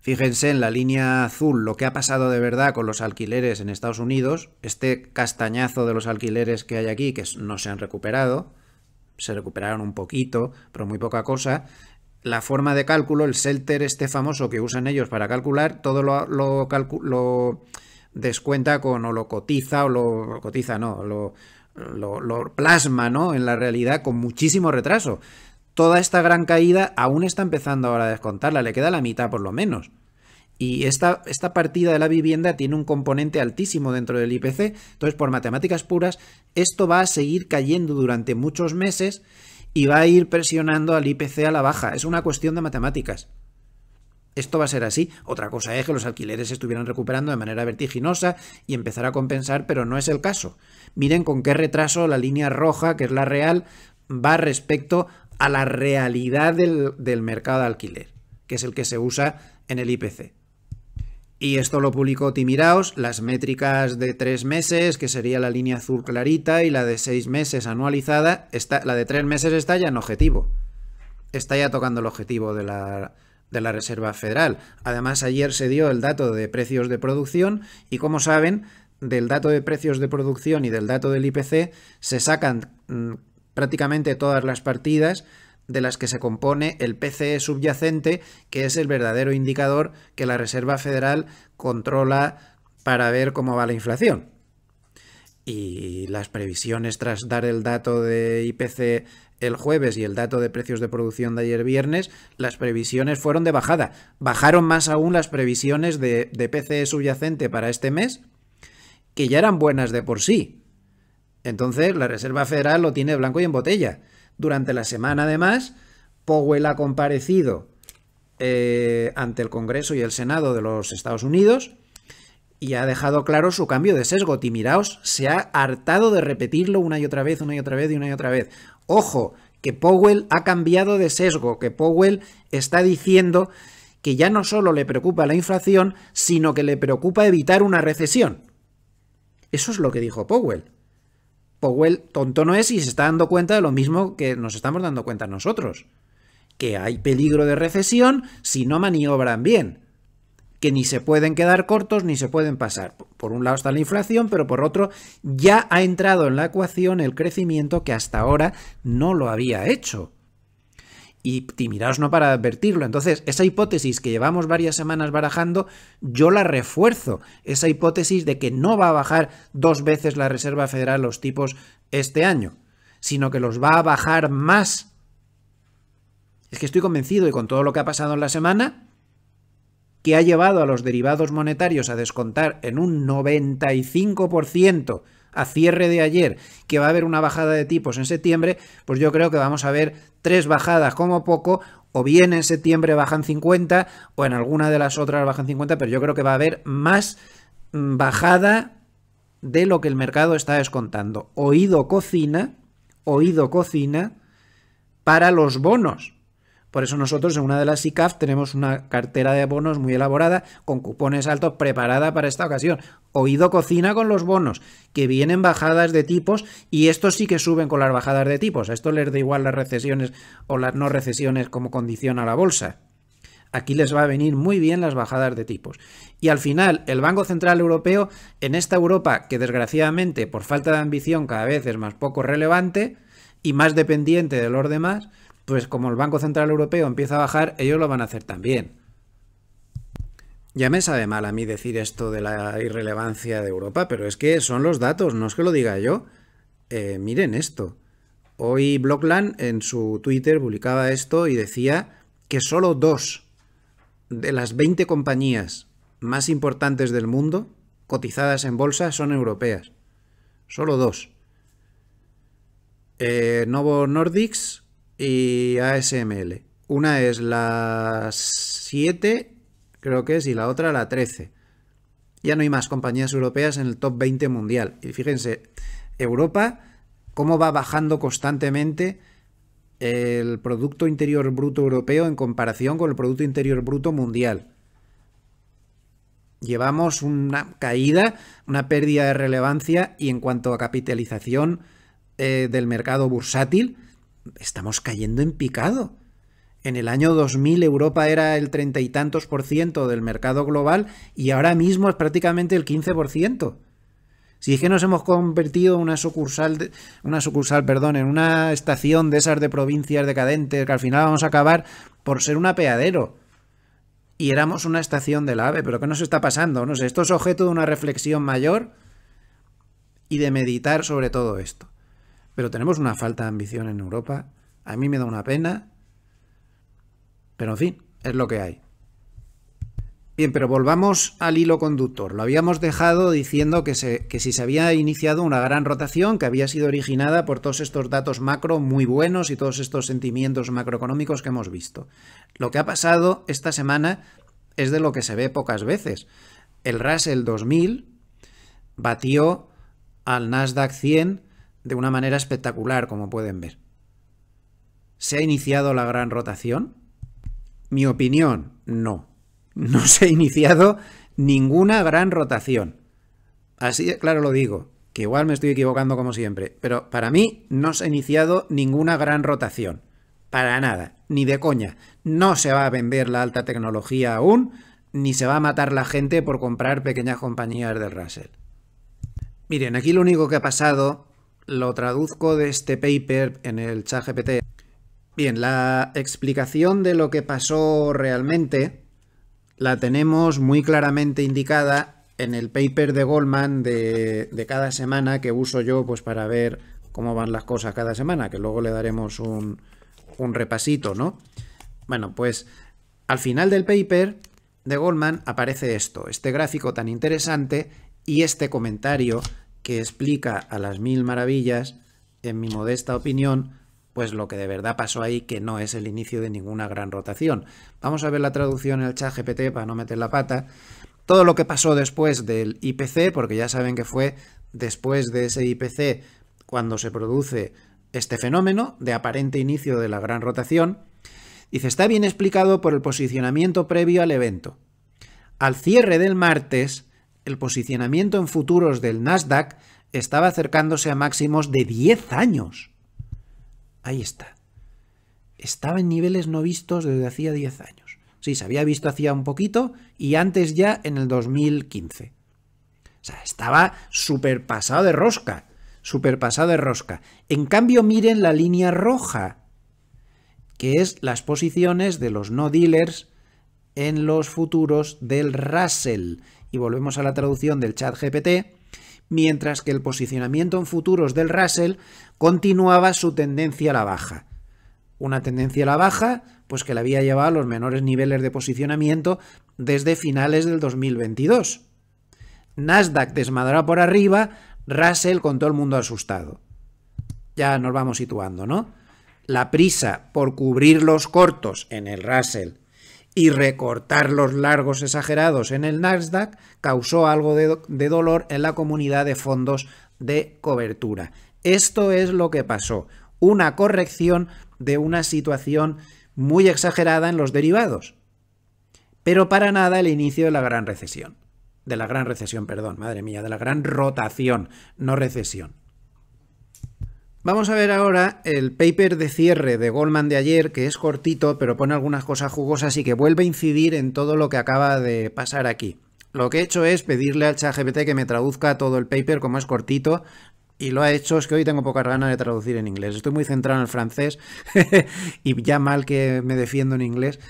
Fíjense en la línea azul lo que ha pasado de verdad con los alquileres en Estados Unidos, este castañazo de los alquileres que hay aquí que no se han recuperado, se recuperaron un poquito, pero muy poca cosa. La forma de cálculo, el shelter este famoso que usan ellos para calcular, todo lo, descuenta con o lo cotiza o lo cotiza, no, lo, lo, plasma ¿no? en la realidad con muchísimo retraso. Toda esta gran caída aún está empezando ahora a descontarla, le queda la mitad por lo menos. Y esta, esta, partida de la vivienda tiene un componente altísimo dentro del IPC, entonces por matemáticas puras, esto va a seguir cayendo durante muchos meses y va a ir presionando al IPC a la baja. Es una cuestión de matemáticas. Esto va a ser así. Otra cosa es que los alquileres estuvieran recuperando de manera vertiginosa y empezar a compensar, pero no es el caso. Miren con qué retraso la línea roja, que es la real, va respecto a la realidad del, mercado de alquiler, que es el que se usa en el IPC. Y esto lo publicó Timiraos, las métricas de tres meses, que sería la línea azul clarita, y la de seis meses anualizada, está, la de tres meses está ya en objetivo. Está ya tocando el objetivo de la, de la Reserva Federal. Además, ayer se dio el dato de precios de producción y, como saben, del dato de precios de producción y del dato del IPC se sacan mm, prácticamente todas las partidas de las que se compone el PCE subyacente, que es el verdadero indicador que la Reserva Federal controla para ver cómo va la inflación. Y las previsiones tras dar el dato de IPC el jueves y el dato de precios de producción de ayer viernes, las previsiones fueron de bajada. Bajaron más aún las previsiones de, PCE e subyacente para este mes, que ya eran buenas de por sí. Entonces, la Reserva Federal lo tiene blanco y en botella. Durante la semana, además, Powell ha comparecido eh, ante el Congreso y el Senado de los Estados Unidos y ha dejado claro su cambio de sesgo. Timiraos se ha hartado de repetirlo una y otra vez, una y otra vez y una y otra vez. Ojo, que Powell ha cambiado de sesgo, que Powell está diciendo que ya no solo le preocupa la inflación, sino que le preocupa evitar una recesión. Eso es lo que dijo Powell. Powell tonto no es y se está dando cuenta de lo mismo que nos estamos dando cuenta nosotros, que hay peligro de recesión si no maniobran bien que ni se pueden quedar cortos ni se pueden pasar. Por un lado está la inflación, pero por otro ya ha entrado en la ecuación el crecimiento que hasta ahora no lo había hecho. Y miraos no para advertirlo. Entonces, esa hipótesis que llevamos varias semanas barajando, yo la refuerzo. Esa hipótesis de que no va a bajar dos veces la Reserva Federal los tipos este año, sino que los va a bajar más. Es que estoy convencido y con todo lo que ha pasado en la semana, que ha llevado a los derivados monetarios a descontar en un 95% a cierre de ayer que va a haber una bajada de tipos en septiembre, pues yo creo que vamos a ver tres bajadas como poco, o bien en septiembre bajan 50 o en alguna de las otras bajan 50, pero yo creo que va a haber más mm, bajada de lo que el mercado está descontando. Oído cocina, oído cocina para los bonos. Por eso nosotros en una de las ICAF tenemos una cartera de bonos muy elaborada, con cupones altos, preparada para esta ocasión. Oído cocina con los bonos, que vienen bajadas de tipos y estos sí que suben con las bajadas de tipos. A esto les da igual las recesiones o las no recesiones como condición a la bolsa. Aquí les va a venir muy bien las bajadas de tipos. Y al final, el Banco Central Europeo, en esta Europa que desgraciadamente por falta de ambición cada vez es más poco relevante y más dependiente de los demás, pues como el Banco Central Europeo empieza a bajar, ellos lo van a hacer también. Ya me sabe mal a mí decir esto de la irrelevancia de Europa, pero es que son los datos, no es que lo diga yo. Eh, miren esto. Hoy Blockland en su Twitter publicaba esto y decía que solo dos de las 20 compañías más importantes del mundo cotizadas en bolsa son europeas. Solo dos. Eh, Novo Nordics, y ASML. Una es la 7, creo que es, y la otra la 13. Ya no hay más compañías europeas en el top 20 mundial. Y fíjense, Europa, cómo va bajando constantemente el Producto Interior Bruto Europeo en comparación con el Producto Interior Bruto Mundial. Llevamos una caída, una pérdida de relevancia y en cuanto a capitalización eh, del mercado bursátil, estamos cayendo en picado. En el año 2000 Europa era el treinta y tantos por ciento del mercado global y ahora mismo es prácticamente el 15 por ciento. Si es que nos hemos convertido en una sucursal, de, una sucursal, perdón, en una estación de esas de provincias decadentes que al final vamos a acabar por ser un apeadero. Y éramos una estación del AVE, pero ¿qué nos está pasando? No sé, esto es objeto de una reflexión mayor y de meditar sobre todo esto. Pero tenemos una falta de ambición en Europa. A mí me da una pena. Pero en fin, es lo que hay. Bien, pero volvamos al hilo conductor. Lo habíamos dejado diciendo que, que si se había iniciado una gran rotación que había sido originada por todos estos datos macro muy buenos y todos estos sentimientos macroeconómicos que hemos visto. Lo que ha pasado esta semana es de lo que se ve pocas veces. El Russell 2000 batió al Nasdaq 100 de una manera espectacular, como pueden ver. ¿Se ha iniciado la gran rotación? Mi opinión, no. No se ha iniciado ninguna gran rotación. Así de claro lo digo, que igual me estoy equivocando como siempre, pero para mí no se ha iniciado ninguna gran rotación. Para nada, ni de coña. No se va a vender la alta tecnología aún, ni se va a matar la gente por comprar pequeñas compañías del Russell. Miren, aquí lo único que ha pasado lo traduzco de este paper en el chat GPT. Bien, la explicación de lo que pasó realmente la tenemos muy claramente indicada en el paper de Goldman de, cada semana que uso yo pues para ver cómo van las cosas cada semana, que luego le daremos un, un repasito, ¿no? Bueno, pues al final del paper de Goldman aparece esto, este gráfico tan interesante y este comentario que explica a las mil maravillas, en mi modesta opinión, pues lo que de verdad pasó ahí, que no es el inicio de ninguna gran rotación. Vamos a ver la traducción en el chat GPT para no meter la pata. Todo lo que pasó después del IPC, porque ya saben que fue después de ese IPC cuando se produce este fenómeno de aparente inicio de la gran rotación, dice, está bien explicado por el posicionamiento previo al evento. Al cierre del martes, el posicionamiento en futuros del Nasdaq estaba acercándose a máximos de 10 años. Ahí está. Estaba en niveles no vistos desde hacía 10 años. Sí, se había visto hacía un poquito y antes ya en el 2015. O sea, estaba superpasado de rosca. Superpasado de rosca. En cambio, miren la línea roja, que es las posiciones de los no dealers en los futuros del Russell y volvemos a la traducción del chat GPT, mientras que el posicionamiento en futuros del Russell continuaba su tendencia a la baja. Una tendencia a la baja, pues que la había llevado a los menores niveles de posicionamiento desde finales del 2022. Nasdaq desmadrado por arriba, Russell con todo el mundo asustado. Ya nos vamos situando, ¿no? La prisa por cubrir los cortos en el Russell y recortar los largos exagerados en el Nasdaq causó algo de, dolor en la comunidad de fondos de cobertura. Esto es lo que pasó, una corrección de una situación muy exagerada en los derivados, pero para nada el inicio de la gran recesión, de la gran recesión, perdón, madre mía, de la gran rotación, no recesión. Vamos a ver ahora el paper de cierre de Goldman de ayer, que es cortito, pero pone algunas cosas jugosas y que vuelve a incidir en todo lo que acaba de pasar aquí. Lo que he hecho es pedirle al ChatGPT que me traduzca todo el paper, como es cortito, y lo ha hecho, es que hoy tengo pocas ganas de traducir en inglés. Estoy muy centrado en el francés [laughs] y ya mal que me defiendo en inglés.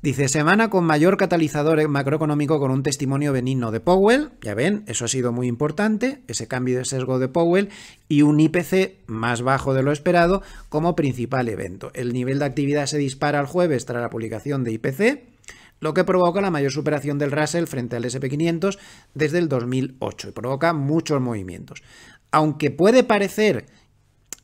Dice, semana con mayor catalizador macroeconómico con un testimonio benigno de Powell, ya ven, eso ha sido muy importante, ese cambio de sesgo de Powell, y un IPC más bajo de lo esperado como principal evento. El nivel de actividad se dispara el jueves tras la publicación de IPC, lo que provoca la mayor superación del Russell frente al SP500 desde el 2008 y provoca muchos movimientos. Aunque puede parecer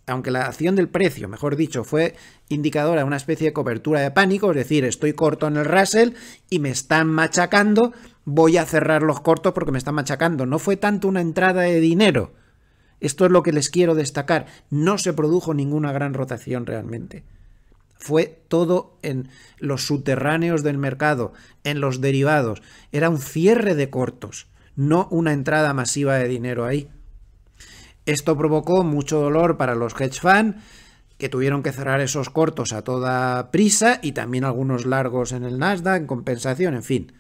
aunque la acción del precio, mejor dicho, fue indicadora de una especie de cobertura de pánico, es decir, estoy corto en el Russell y me están machacando, voy a cerrar los cortos porque me están machacando. No fue tanto una entrada de dinero. Esto es lo que les quiero destacar. No se produjo ninguna gran rotación realmente. Fue todo en los subterráneos del mercado, en los derivados. Era un cierre de cortos, no una entrada masiva de dinero ahí. Esto provocó mucho dolor para los hedge funds, que tuvieron que cerrar esos cortos a toda prisa y también algunos largos en el Nasdaq en compensación, en fin.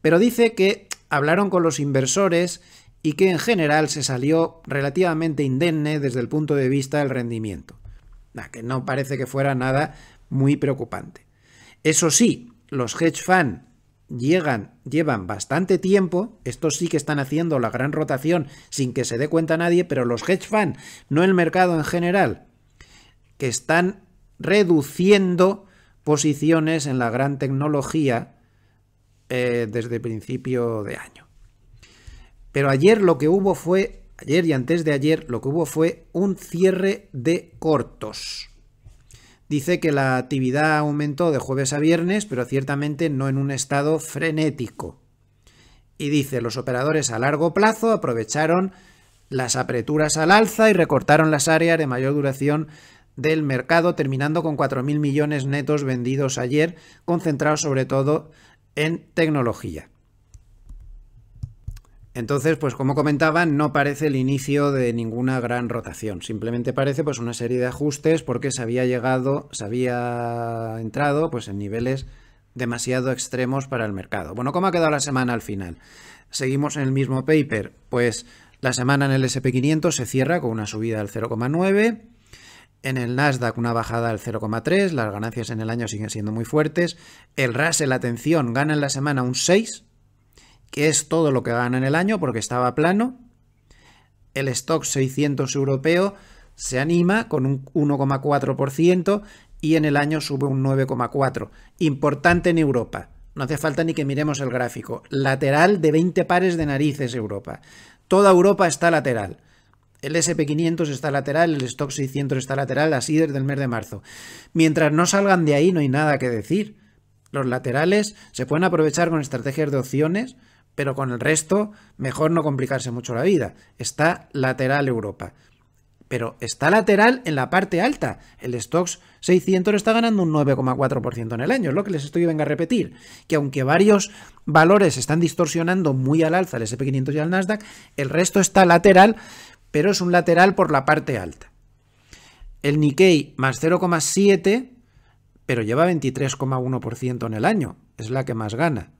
Pero dice que hablaron con los inversores y que en general se salió relativamente indemne desde el punto de vista del rendimiento. que no parece que fuera nada muy preocupante. Eso sí, los hedge funds llegan, llevan bastante tiempo, estos sí que están haciendo la gran rotación sin que se dé cuenta nadie, pero los hedge funds, no el mercado en general, que están reduciendo posiciones en la gran tecnología eh, desde principio de año. Pero ayer lo que hubo fue, ayer y antes de ayer, lo que hubo fue un cierre de cortos. Dice que la actividad aumentó de jueves a viernes, pero ciertamente no en un estado frenético. Y dice, los operadores a largo plazo aprovecharon las apreturas al alza y recortaron las áreas de mayor duración del mercado, terminando con 4.000 millones netos vendidos ayer, concentrados sobre todo en tecnología. Entonces, pues como comentaba, no parece el inicio de ninguna gran rotación, simplemente parece pues una serie de ajustes porque se había llegado, se había entrado pues en niveles demasiado extremos para el mercado. Bueno, ¿cómo ha quedado la semana al final? Seguimos en el mismo paper, pues la semana en el SP500 se cierra con una subida del 0,9, en el Nasdaq una bajada del 0,3, las ganancias en el año siguen siendo muy fuertes, el la atención, gana en la semana un 6, que es todo lo que gana en el año porque estaba plano. El stock 600 europeo se anima con un 1,4% y en el año sube un 9,4%. Importante en Europa. No hace falta ni que miremos el gráfico. Lateral de 20 pares de narices Europa. Toda Europa está lateral. El SP500 está lateral, el stock 600 está lateral, así desde el mes de marzo. Mientras no salgan de ahí no hay nada que decir. Los laterales se pueden aprovechar con estrategias de opciones, pero con el resto mejor no complicarse mucho la vida. Está lateral Europa. Pero está lateral en la parte alta. El Stocks 600 está ganando un 9,4% en el año. Es lo que les estoy venga a repetir. Que aunque varios valores están distorsionando muy al alza, el SP500 y el Nasdaq, el resto está lateral, pero es un lateral por la parte alta. El Nikkei más 0,7, pero lleva 23,1% en el año. Es la que más gana.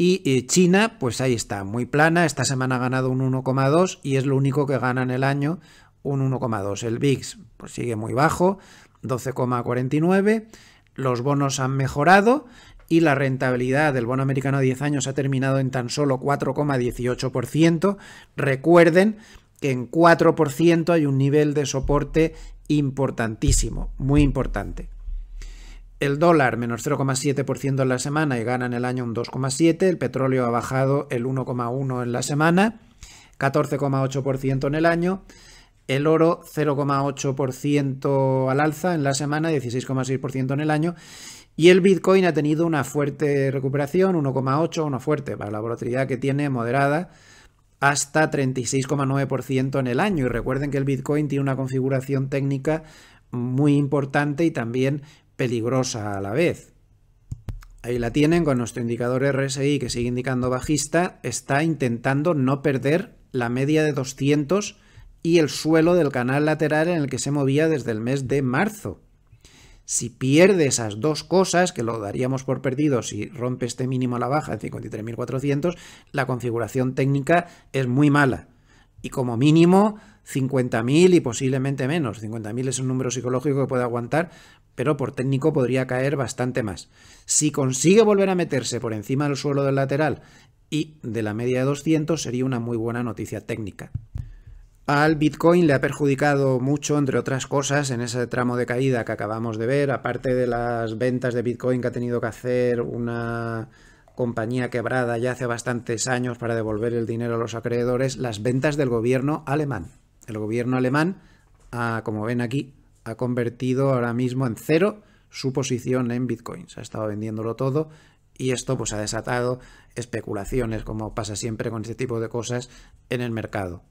Y eh, China, pues ahí está, muy plana. Esta semana ha ganado un 1,2 y es lo único que gana en el año, un 1,2. El VIX pues, sigue muy bajo, 12,49. Los bonos han mejorado y la rentabilidad del bono americano a 10 años ha terminado en tan solo 4,18%. Recuerden que en 4% hay un nivel de soporte importantísimo, muy importante el dólar menos 0,7% en la semana y gana en el año un 2,7%, el petróleo ha bajado el 1,1% en la semana, 14,8% en el año, el oro 0,8% al alza en la semana, 16,6% en el año, y el Bitcoin ha tenido una fuerte recuperación, 1,8%, una fuerte, para la volatilidad que tiene moderada, hasta 36,9% en el año. Y recuerden que el Bitcoin tiene una configuración técnica muy importante y también peligrosa a la vez. Ahí la tienen con nuestro indicador RSI que sigue indicando bajista, está intentando no perder la media de 200 y el suelo del canal lateral en el que se movía desde el mes de marzo. Si pierde esas dos cosas, que lo daríamos por perdido si rompe este mínimo a la baja de 53.400, la configuración técnica es muy mala. Y como mínimo 50.000 y posiblemente menos. 50.000 es un número psicológico que puede aguantar, pero por técnico podría caer bastante más. Si consigue volver a meterse por encima del suelo del lateral y de la media de 200 sería una muy buena noticia técnica. Al Bitcoin le ha perjudicado mucho, entre otras cosas, en ese tramo de caída que acabamos de ver, aparte de las ventas de Bitcoin que ha tenido que hacer una compañía quebrada ya hace bastantes años para devolver el dinero a los acreedores, las ventas del gobierno alemán. El gobierno alemán, ah, como ven aquí, ha convertido ahora mismo en cero su posición en bitcoins. Ha estado vendiéndolo todo y esto pues ha desatado especulaciones, como pasa siempre con este tipo de cosas en el mercado.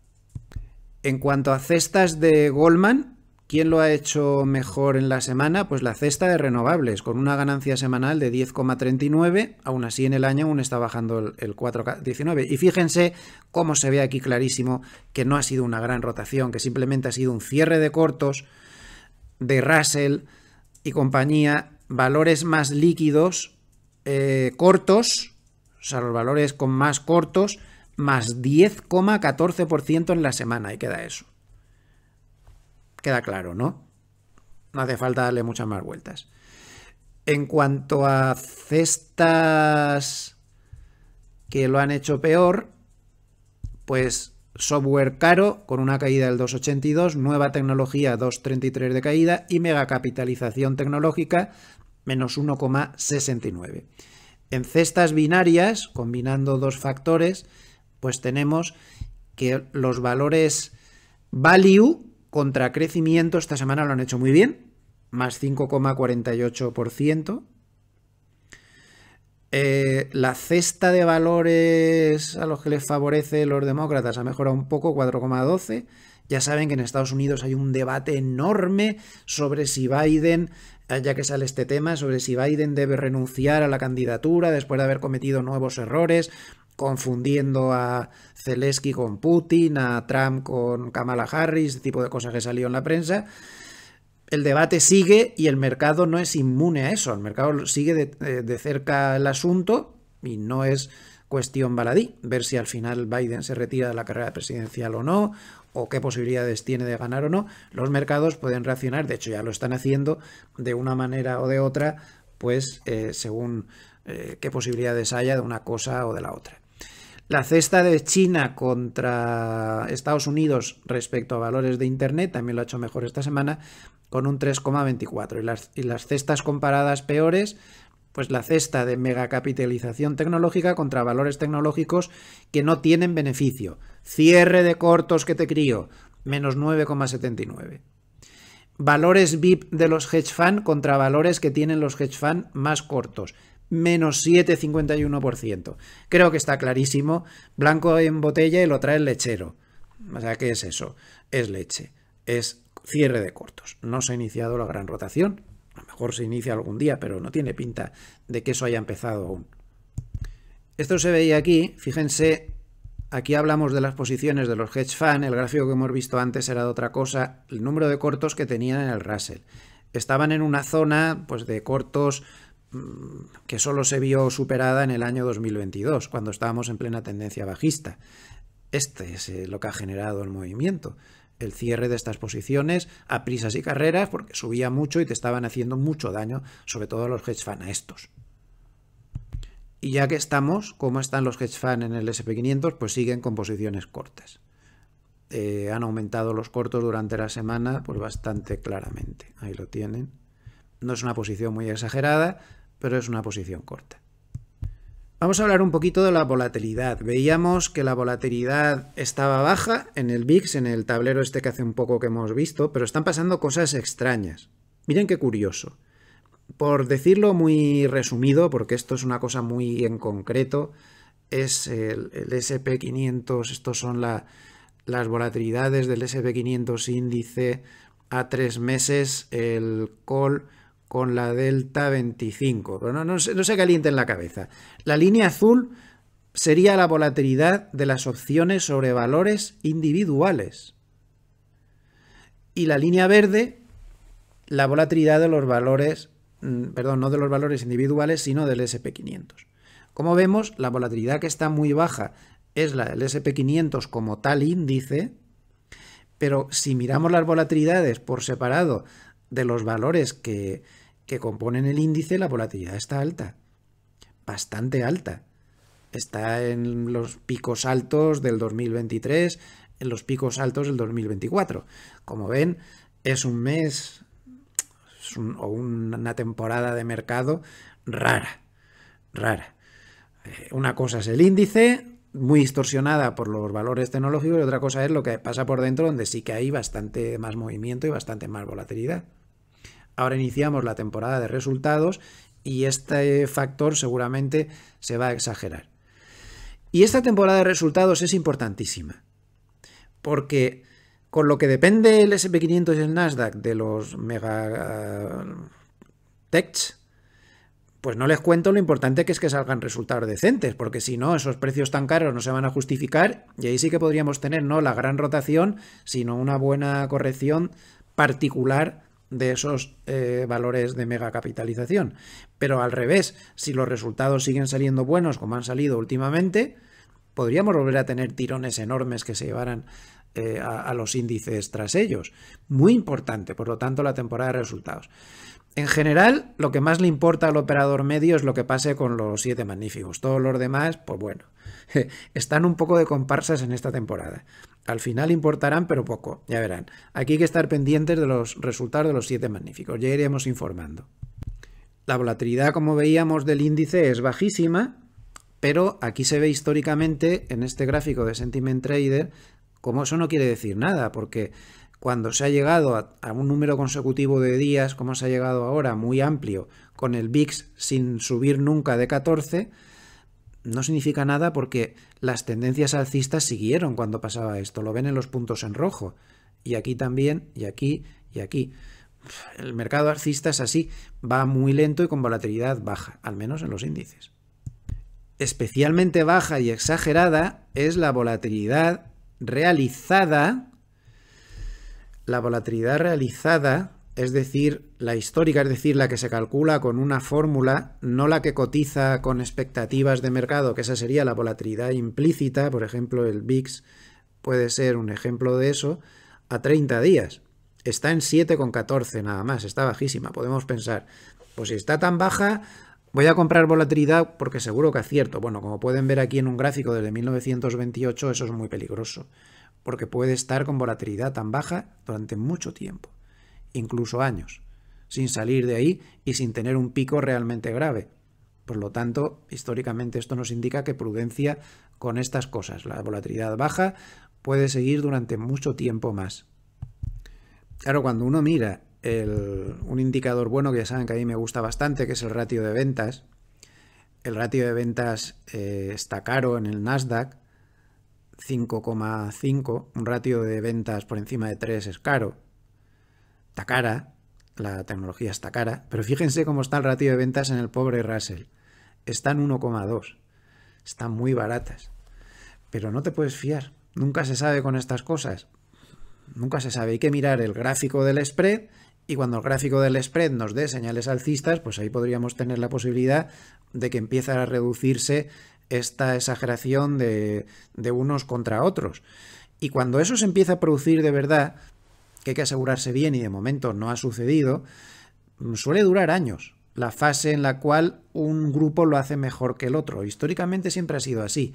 En cuanto a cestas de Goldman, ¿quién lo ha hecho mejor en la semana? Pues la cesta de renovables, con una ganancia semanal de 10,39, aún así en el año aún está bajando el 4,19. Y fíjense cómo se ve aquí clarísimo que no ha sido una gran rotación, que simplemente ha sido un cierre de cortos, de Russell y compañía, valores más líquidos, eh, cortos, o sea, los valores con más cortos, más 10,14% en la semana, y queda eso. Queda claro, ¿no? No hace falta darle muchas más vueltas. En cuanto a cestas que lo han hecho peor, pues Software caro, con una caída del 2,82, nueva tecnología 2,33 de caída y megacapitalización tecnológica menos 1,69. En cestas binarias, combinando dos factores, pues tenemos que los valores value contra crecimiento esta semana lo han hecho muy bien, más 5,48%, eh, la cesta de valores a los que les favorece los demócratas ha mejorado un poco, 4,12. Ya saben que en Estados Unidos hay un debate enorme sobre si Biden, eh, ya que sale este tema, sobre si Biden debe renunciar a la candidatura después de haber cometido nuevos errores, confundiendo a Zelensky con Putin, a Trump con Kamala Harris, tipo de cosas que salió en la prensa el debate sigue y el mercado no es inmune a eso. El mercado sigue eh, de, cerca el asunto y no es cuestión baladí ver si al final Biden se retira de la carrera presidencial o no, o qué posibilidades tiene de ganar o no. Los mercados pueden reaccionar, de hecho ya lo están haciendo de una manera o de otra, pues eh, según eh, qué posibilidades haya de una cosa o de la otra. La cesta de China contra Estados Unidos respecto a valores de Internet también lo ha hecho mejor esta semana con un 3,24. Y las, cestas comparadas peores, pues la cesta de megacapitalización tecnológica contra valores tecnológicos que no tienen beneficio. Cierre de cortos que te crío, menos 9,79. Valores VIP de los hedge fund contra valores que tienen los hedge fund más cortos, menos 7,51%. Creo que está clarísimo. Blanco en botella y lo trae el lechero. O sea, ¿qué es eso? Es leche. Es cierre de cortos. No se ha iniciado la gran rotación. A lo mejor se inicia algún día, pero no tiene pinta de que eso haya empezado aún. Esto se veía aquí. Fíjense, aquí hablamos de las posiciones de los hedge fan. El gráfico que hemos visto antes era de otra cosa. El número de cortos que tenían en el Russell. Estaban en una zona pues, de cortos Mm, que solo se vio superada en el año 2022, cuando estábamos en plena tendencia bajista. Este es eh, lo que ha generado el movimiento. El cierre de estas posiciones a prisas y carreras porque subía mucho y te estaban haciendo mucho daño, sobre todo a los hedge funds, a estos. Y ya que estamos, ¿cómo están los hedge funds en el SP500? Pues siguen con posiciones cortas. Eh, han aumentado los cortos durante la semana pues bastante claramente. Ahí lo tienen. No es una posición muy exagerada, pero es una posición corta. Vamos a hablar un poquito de la volatilidad. Veíamos que la volatilidad estaba baja en el VIX, en el tablero este que hace un poco que hemos visto, pero están pasando cosas extrañas. Miren qué curioso. Por decirlo muy resumido, porque esto es una cosa muy en concreto, es el, SP500, estos son las volatilidades del SP500 índice a tres meses, el call con la delta 25. no, se, no se la cabeza. La línea azul sería la volatilidad de las opciones sobre valores individuales. Y la línea verde, la volatilidad de los valores, mm, perdón, no de los valores individuales, sino del SP500. Como vemos, la volatilidad que está muy baja es la del SP500 como tal índice, pero si miramos las volatilidades por separado de los valores que, que componen el índice, la volatilidad está alta, bastante alta. Está en los picos altos del 2023, en los picos altos del 2024. Como ven, es un mes o una temporada de mercado rara, rara. Eh, una cosa es el índice, muy distorsionada por los valores tecnológicos, y otra cosa es lo que pasa por dentro, donde sí que hay bastante más movimiento y bastante más volatilidad. Ahora iniciamos la temporada de resultados y este factor seguramente se va a exagerar. Y esta temporada de resultados es importantísima, porque con lo que depende el SP500 y el Nasdaq de los mega eh, techs, pues no les cuento lo importante que es que salgan resultados decentes, porque si no, esos precios tan caros no se van a justificar y ahí sí que podríamos tener no la gran rotación, sino una buena corrección particular de esos eh, valores de mega capitalización Pero al revés, si los resultados siguen saliendo buenos como han salido últimamente, podríamos volver a tener tirones enormes que se llevaran eh, a, a los índices tras ellos. Muy importante, por lo tanto, la temporada de resultados. En general, lo que más le importa al operador medio es lo que pase con los siete magníficos. Todos los demás, pues bueno. [laughs] están un poco de comparsas en esta temporada. Al final importarán, pero poco, ya verán. Aquí hay que estar pendientes de los resultados de los siete magníficos, ya iremos informando. La volatilidad, como veíamos, del índice es bajísima, pero aquí se ve históricamente en este gráfico de Sentiment Trader como eso no quiere decir nada, porque cuando se ha llegado a, un número consecutivo de días, como se ha llegado ahora, muy amplio, con el VIX sin subir nunca de 14, no significa nada porque las tendencias alcistas siguieron cuando pasaba esto. Lo ven en los puntos en rojo. Y aquí también, y aquí, y aquí. El mercado alcista es así, va muy lento y con volatilidad baja, al menos en los índices. Especialmente baja y exagerada es la volatilidad realizada, la volatilidad realizada es decir, la histórica, es decir, la que se calcula con una fórmula, no la que cotiza con expectativas de mercado, que esa sería la volatilidad implícita, por ejemplo, el VIX puede ser un ejemplo de eso, a 30 días. Está en 7,14 nada más, está bajísima. Podemos pensar, pues si está tan baja, voy a comprar volatilidad porque seguro que acierto. Bueno, como pueden ver aquí en un gráfico desde 1928, eso es muy peligroso, porque puede estar con volatilidad tan baja durante mucho tiempo incluso años, sin salir de ahí y sin tener un pico realmente grave. Por lo tanto, históricamente esto nos indica que prudencia con estas cosas. La volatilidad baja puede seguir durante mucho tiempo más. Claro, cuando uno mira un indicador bueno que ya saben que a mí me gusta bastante, que es el ratio de ventas, el ratio de ventas eh, está caro en el Nasdaq, 5,5, un ratio de ventas por encima de 3 es caro, está cara, la tecnología está cara, pero fíjense cómo está el ratio de ventas en el pobre Russell. ...están 1,2. Están muy baratas. Pero no te puedes fiar. Nunca se sabe con estas cosas. Nunca se sabe. Hay que mirar el gráfico del spread y cuando el gráfico del spread nos dé señales alcistas, pues ahí podríamos tener la posibilidad de que empiece a reducirse esta exageración de, de unos contra otros. Y cuando eso se empieza a producir de verdad, que hay que asegurarse bien y de momento no ha sucedido, mm, suele durar años la fase en la cual un grupo lo hace mejor que el otro. Históricamente siempre ha sido así.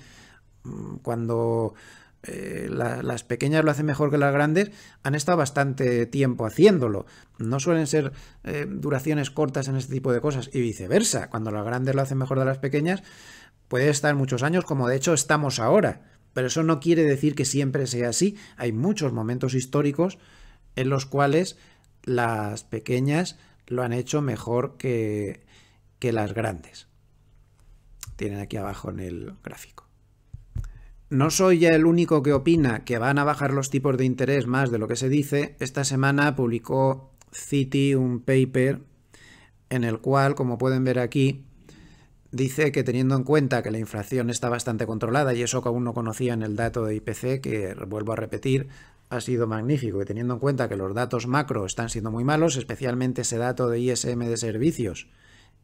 Mm, cuando eh, las pequeñas lo hacen mejor que las grandes, han estado bastante tiempo haciéndolo. No suelen ser eh, duraciones cortas en este tipo de cosas y viceversa. Cuando las grandes lo hacen mejor de las pequeñas, puede estar muchos años, como de hecho estamos ahora. Pero eso no quiere decir que siempre sea así. Hay muchos momentos históricos en los cuales las pequeñas lo han hecho mejor que, que las grandes. Tienen aquí abajo en el gráfico. No soy ya el único que opina que van a bajar los tipos de interés más de lo que se dice. Esta semana publicó Citi un paper en el cual, como pueden ver aquí, dice que teniendo en cuenta que la inflación está bastante controlada, y eso que aún no conocía en el dato de IPC, que vuelvo a repetir, ha sido magnífico y teniendo en cuenta que los datos macro están siendo muy malos, especialmente ese dato de ISM de servicios,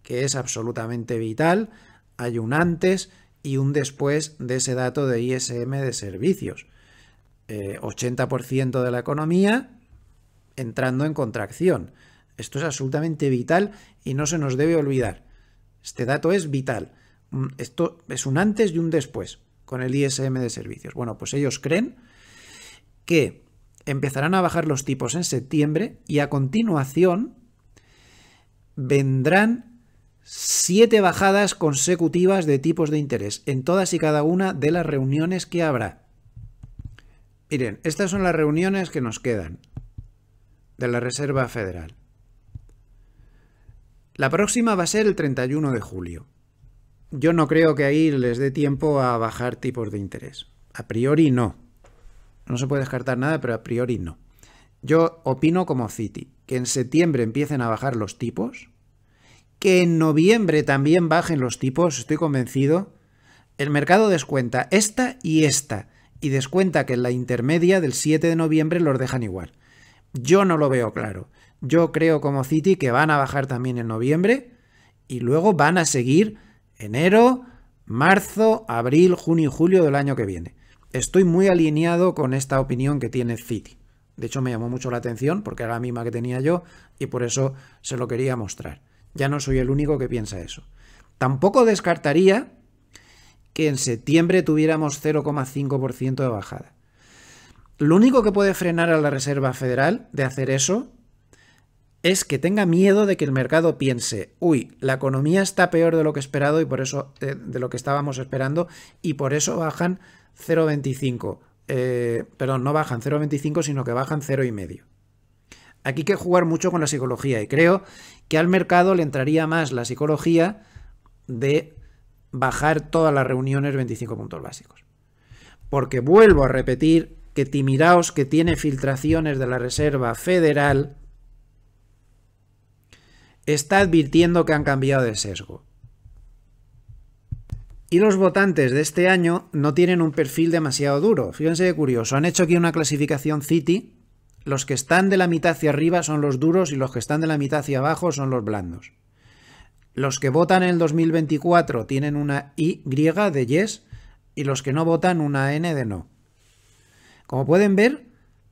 que es absolutamente vital, hay un antes y un después de ese dato de ISM de servicios. 80% eh, de la economía entrando en contracción. Esto es absolutamente vital y no se nos debe olvidar. Este dato es vital. Mm, esto es un antes y un después con el ISM de servicios. Bueno, pues ellos creen que empezarán a bajar los tipos en septiembre y a continuación vendrán siete bajadas consecutivas de tipos de interés en todas y cada una de las reuniones que habrá. Miren, estas son las reuniones que nos quedan de la Reserva Federal. La próxima va a ser el 31 de julio. Yo no creo que ahí les dé tiempo a bajar tipos de interés. A priori no. No se puede descartar nada, pero a priori no. Yo opino como Citi, que en septiembre empiecen a bajar los tipos, que en noviembre también bajen los tipos, estoy convencido. El mercado descuenta esta y esta, y descuenta que en la intermedia del 7 de noviembre los dejan igual. Yo no lo veo claro. Yo creo como Citi que van a bajar también en noviembre y luego van a seguir enero, marzo, abril, junio y julio del año que viene. Estoy muy alineado con esta opinión que tiene Citi. De hecho, me llamó mucho la atención porque era la misma que tenía yo y por eso se lo quería mostrar. Ya no soy el único que piensa eso. Tampoco descartaría que en septiembre tuviéramos 0,5% de bajada. Lo único que puede frenar a la Reserva Federal de hacer eso es que tenga miedo de que el mercado piense, uy, la economía está peor de lo que esperado y por eso eh, de lo que estábamos esperando y por eso bajan 0,25. Eh, perdón, no bajan 0,25, sino que bajan 0,5. Aquí hay que jugar mucho con la psicología y creo que al mercado le entraría más la psicología de bajar todas las reuniones 25 puntos básicos. Porque vuelvo a repetir que Timiraos, que tiene filtraciones de la Reserva Federal, está advirtiendo que han cambiado de sesgo. Y los votantes de este año no tienen un perfil demasiado duro. Fíjense qué curioso. Han hecho aquí una clasificación City. Los que están de la mitad hacia arriba son los duros y los que están de la mitad hacia abajo son los blandos. Los que votan en el 2024 tienen una Y de yes y los que no votan una N de no. Como pueden ver,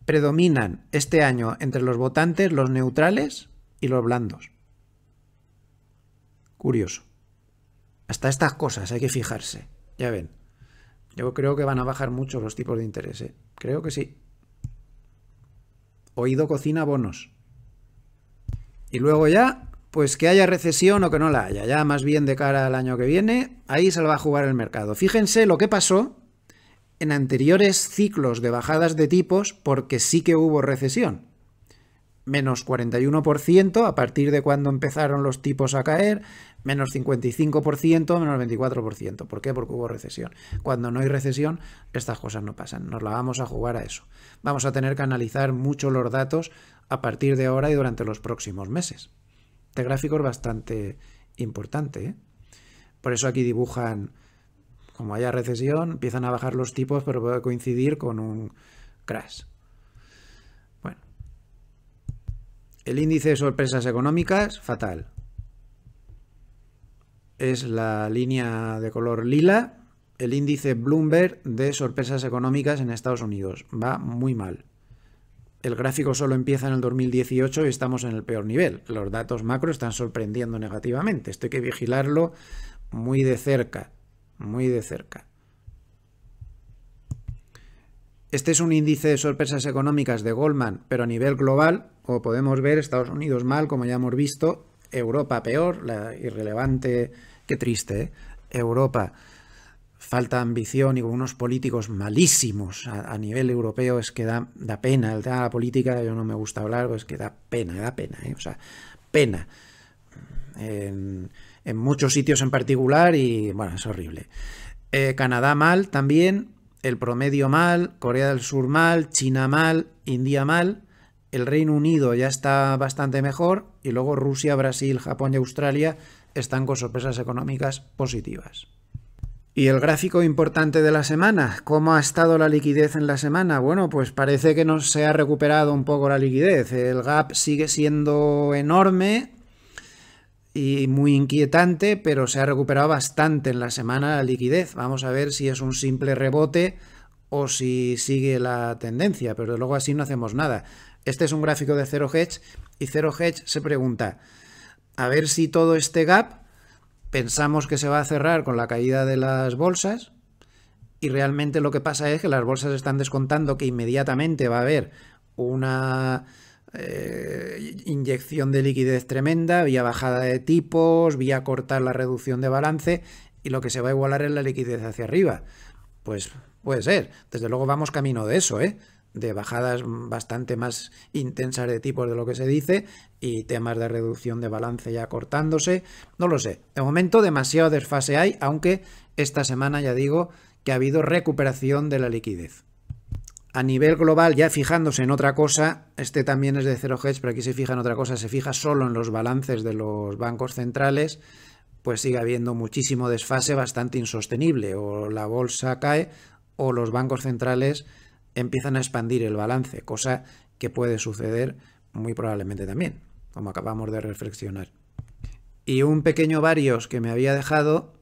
predominan este año entre los votantes los neutrales y los blandos. Curioso. Hasta estas cosas hay que fijarse. Ya ven. Yo creo que van a bajar mucho los tipos de interés. ¿eh? Creo que sí. Oído cocina bonos. Y luego ya, pues que haya recesión o que no la haya. Ya más bien de cara al año que viene, ahí se lo va a jugar el mercado. Fíjense lo que pasó en anteriores ciclos de bajadas de tipos porque sí que hubo recesión. Menos 41% a partir de cuando empezaron los tipos a caer, menos 55%, menos 24%. ¿Por qué? Porque hubo recesión. Cuando no hay recesión, estas cosas no pasan. Nos la vamos a jugar a eso. Vamos a tener que analizar mucho los datos a partir de ahora y durante los próximos meses. Este gráfico es bastante importante. ¿eh? Por eso aquí dibujan, como haya recesión, empiezan a bajar los tipos, pero puede coincidir con un crash. Bueno. El índice de sorpresas económicas, fatal es la línea de color lila, el índice Bloomberg de sorpresas económicas en Estados Unidos. Va muy mal. El gráfico solo empieza en el 2018 y estamos en el peor nivel. Los datos macro están sorprendiendo negativamente. Esto hay que vigilarlo muy de cerca, muy de cerca. Este es un índice de sorpresas económicas de Goldman, pero a nivel global, como podemos ver, Estados Unidos mal, como ya hemos visto, Europa peor, la irrelevante, qué triste, ¿eh? Europa, falta ambición y con unos políticos malísimos a, nivel europeo, es que da, pena, el tema de la política, yo no me gusta hablar, pues es que da pena, da pena, ¿eh? o sea, pena. En, muchos sitios en particular y bueno, es horrible. Eh, Canadá mal también, el promedio mal, Corea del Sur mal, China mal, India mal, el Reino Unido ya está bastante mejor y luego Rusia, Brasil, Japón y Australia están con sorpresas económicas positivas. Y el gráfico importante de la semana, ¿cómo ha estado la liquidez en la semana? Bueno, pues parece que nos se ha recuperado un poco la liquidez. El gap sigue siendo enorme y muy inquietante, pero se ha recuperado bastante en la semana la liquidez. Vamos a ver si es un simple rebote o si sigue la tendencia, pero luego así no hacemos nada. Este es un gráfico de Zero Hedge y Zero Hedge se pregunta, a ver si todo este gap pensamos que se va a cerrar con la caída de las bolsas y realmente lo que pasa es que las bolsas están descontando que inmediatamente va a haber una eh, inyección de liquidez tremenda, vía bajada de tipos, vía cortar la reducción de balance y lo que se va a igualar es la liquidez hacia arriba. Pues puede ser. Desde luego vamos camino de eso, ¿eh? de bajadas bastante más intensas de tipos de lo que se dice y temas de reducción de balance ya cortándose. No lo sé. De momento demasiado desfase hay, aunque esta semana ya digo que ha habido recuperación de la liquidez. A nivel global, ya fijándose en otra cosa, este también es de 0 Hedge, pero aquí se fija en otra cosa, se fija solo en los balances de los bancos centrales, pues sigue habiendo muchísimo desfase bastante insostenible, o la bolsa cae o los bancos centrales empiezan a expandir el balance, cosa que puede suceder muy probablemente también, como acabamos de reflexionar. Y un pequeño varios que me había dejado,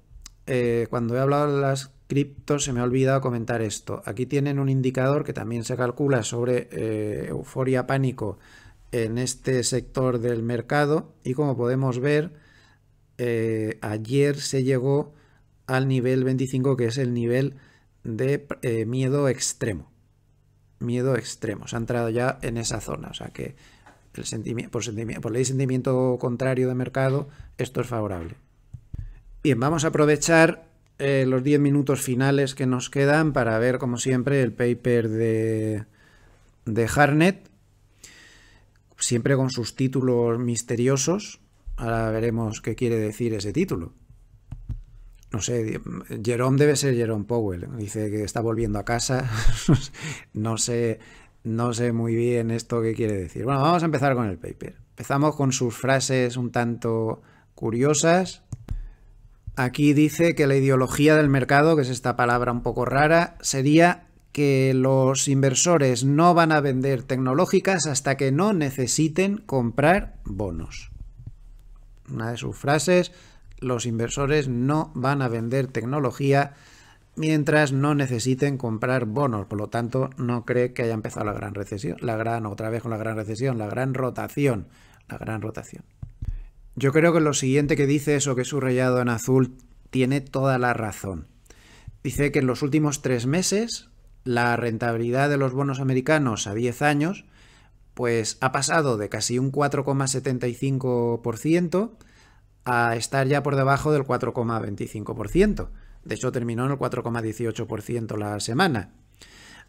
eh, cuando he hablado de las criptos se me ha olvidado comentar esto. Aquí tienen un indicador que también se calcula sobre eh, euforia pánico en este sector del mercado y como podemos ver, eh, ayer se llegó al nivel 25 que es el nivel de miedo extremo miedo extremo. Se ha entrado ya en esa zona. O sea que el sentimiento, por, sentimiento, por sentimiento contrario de mercado, esto es favorable. Bien, vamos a aprovechar eh, los 10 minutos finales que nos quedan para ver, como siempre, el paper de, de Harnett, siempre con sus títulos misteriosos. Ahora veremos qué quiere decir ese título no sé, mm, Jerome debe ser Jerome Powell, dice que está volviendo a casa, [laughs] no sé, no sé muy bien esto que quiere decir. Bueno, vamos a empezar con el paper. Empezamos con sus frases un tanto curiosas. Aquí dice que la ideología del mercado, que es esta palabra un poco rara, sería que los inversores no van a vender tecnológicas hasta que no necesiten comprar bonos. Una de sus frases, los inversores no van a vender tecnología mientras no necesiten comprar bonos. Por lo tanto, no cree que haya empezado la gran recesión, la gran, otra vez con la gran recesión, la gran rotación, la gran rotación. Yo creo que lo siguiente que dice eso que he subrayado en azul tiene toda la razón. Dice que en los últimos tres meses la rentabilidad de los bonos americanos a 10 años pues ha pasado de casi un 4,75% a estar ya por debajo del 4,25%. De hecho, terminó en el 4,18% la semana.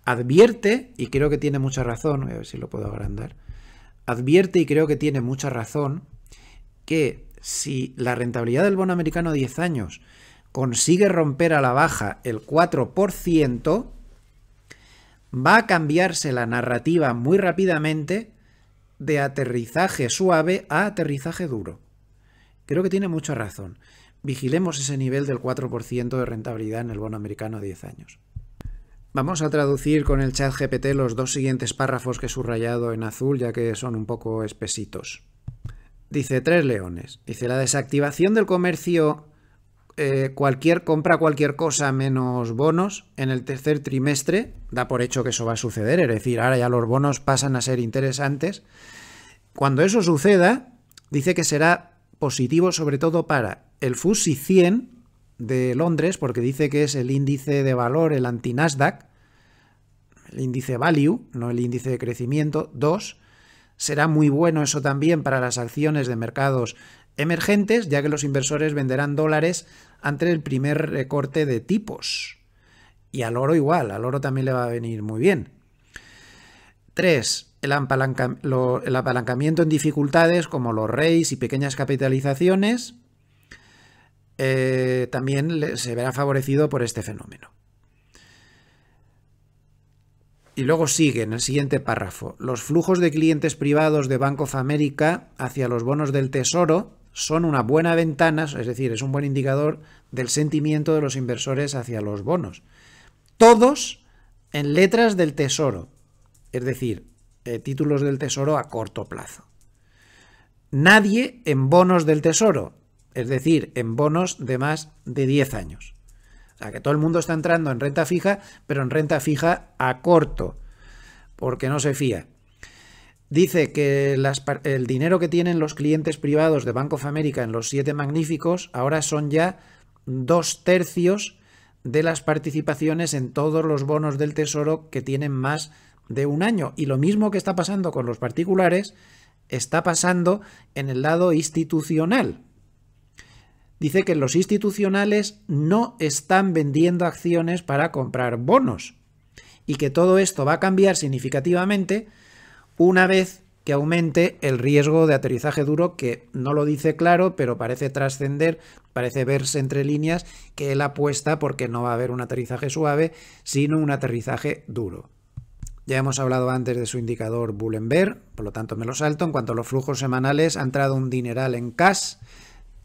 Advierte, y creo que tiene mucha razón, a ver si lo puedo agrandar, advierte y creo que tiene mucha razón que si la rentabilidad del bono americano a 10 años consigue romper a la baja el 4%, va a cambiarse la narrativa muy rápidamente de aterrizaje suave a aterrizaje duro. Creo que tiene mucha razón. Vigilemos ese nivel del 4% de rentabilidad en el bono americano a 10 años. Vamos a traducir con el chat GPT los dos siguientes párrafos que he subrayado en azul ya que son un poco espesitos. Dice tres leones. Dice la desactivación del comercio, eh, cualquier compra cualquier cosa menos bonos en el tercer trimestre, da por hecho que eso va a suceder, es decir, ahora ya los bonos pasan a ser interesantes. Cuando eso suceda, dice que será positivo sobre todo para el FUSI 100 de Londres, porque dice que es el índice de valor, el anti-Nasdaq, el índice value, no el índice de crecimiento. 2. Será muy bueno eso también para las acciones de mercados emergentes, ya que los inversores venderán dólares ante el primer recorte de tipos. Y al oro igual, al oro también le va a venir muy bien. 3 el, apalancamiento en dificultades como los reyes y pequeñas capitalizaciones eh, también se verá favorecido por este fenómeno. Y luego sigue en el siguiente párrafo. Los flujos de clientes privados de Bank of America hacia los bonos del Tesoro son una buena ventana, es decir, es un buen indicador del sentimiento de los inversores hacia los bonos. Todos en letras del Tesoro. Es decir, eh, títulos del Tesoro a corto plazo. Nadie en bonos del Tesoro, es decir, en bonos de más de 10 años. O sea, que todo el mundo está entrando en renta fija, pero en renta fija a corto, porque no se fía. Dice que el dinero que tienen los clientes privados de Bank of America en los siete magníficos ahora son ya dos tercios de las participaciones en todos los bonos del tesoro que tienen más de un año. Y lo mismo que está pasando con los particulares, está pasando en el lado institucional. Dice que los institucionales no están vendiendo acciones para comprar bonos y que todo esto va a cambiar significativamente una vez que aumente el riesgo de aterrizaje duro, que no lo dice claro, pero parece trascender, parece verse entre líneas que él apuesta porque no va a haber un aterrizaje suave, sino un aterrizaje duro. Ya hemos hablado antes de su indicador Bullenberg, por lo tanto me lo salto. En cuanto a los flujos semanales, ha entrado un dineral en cash,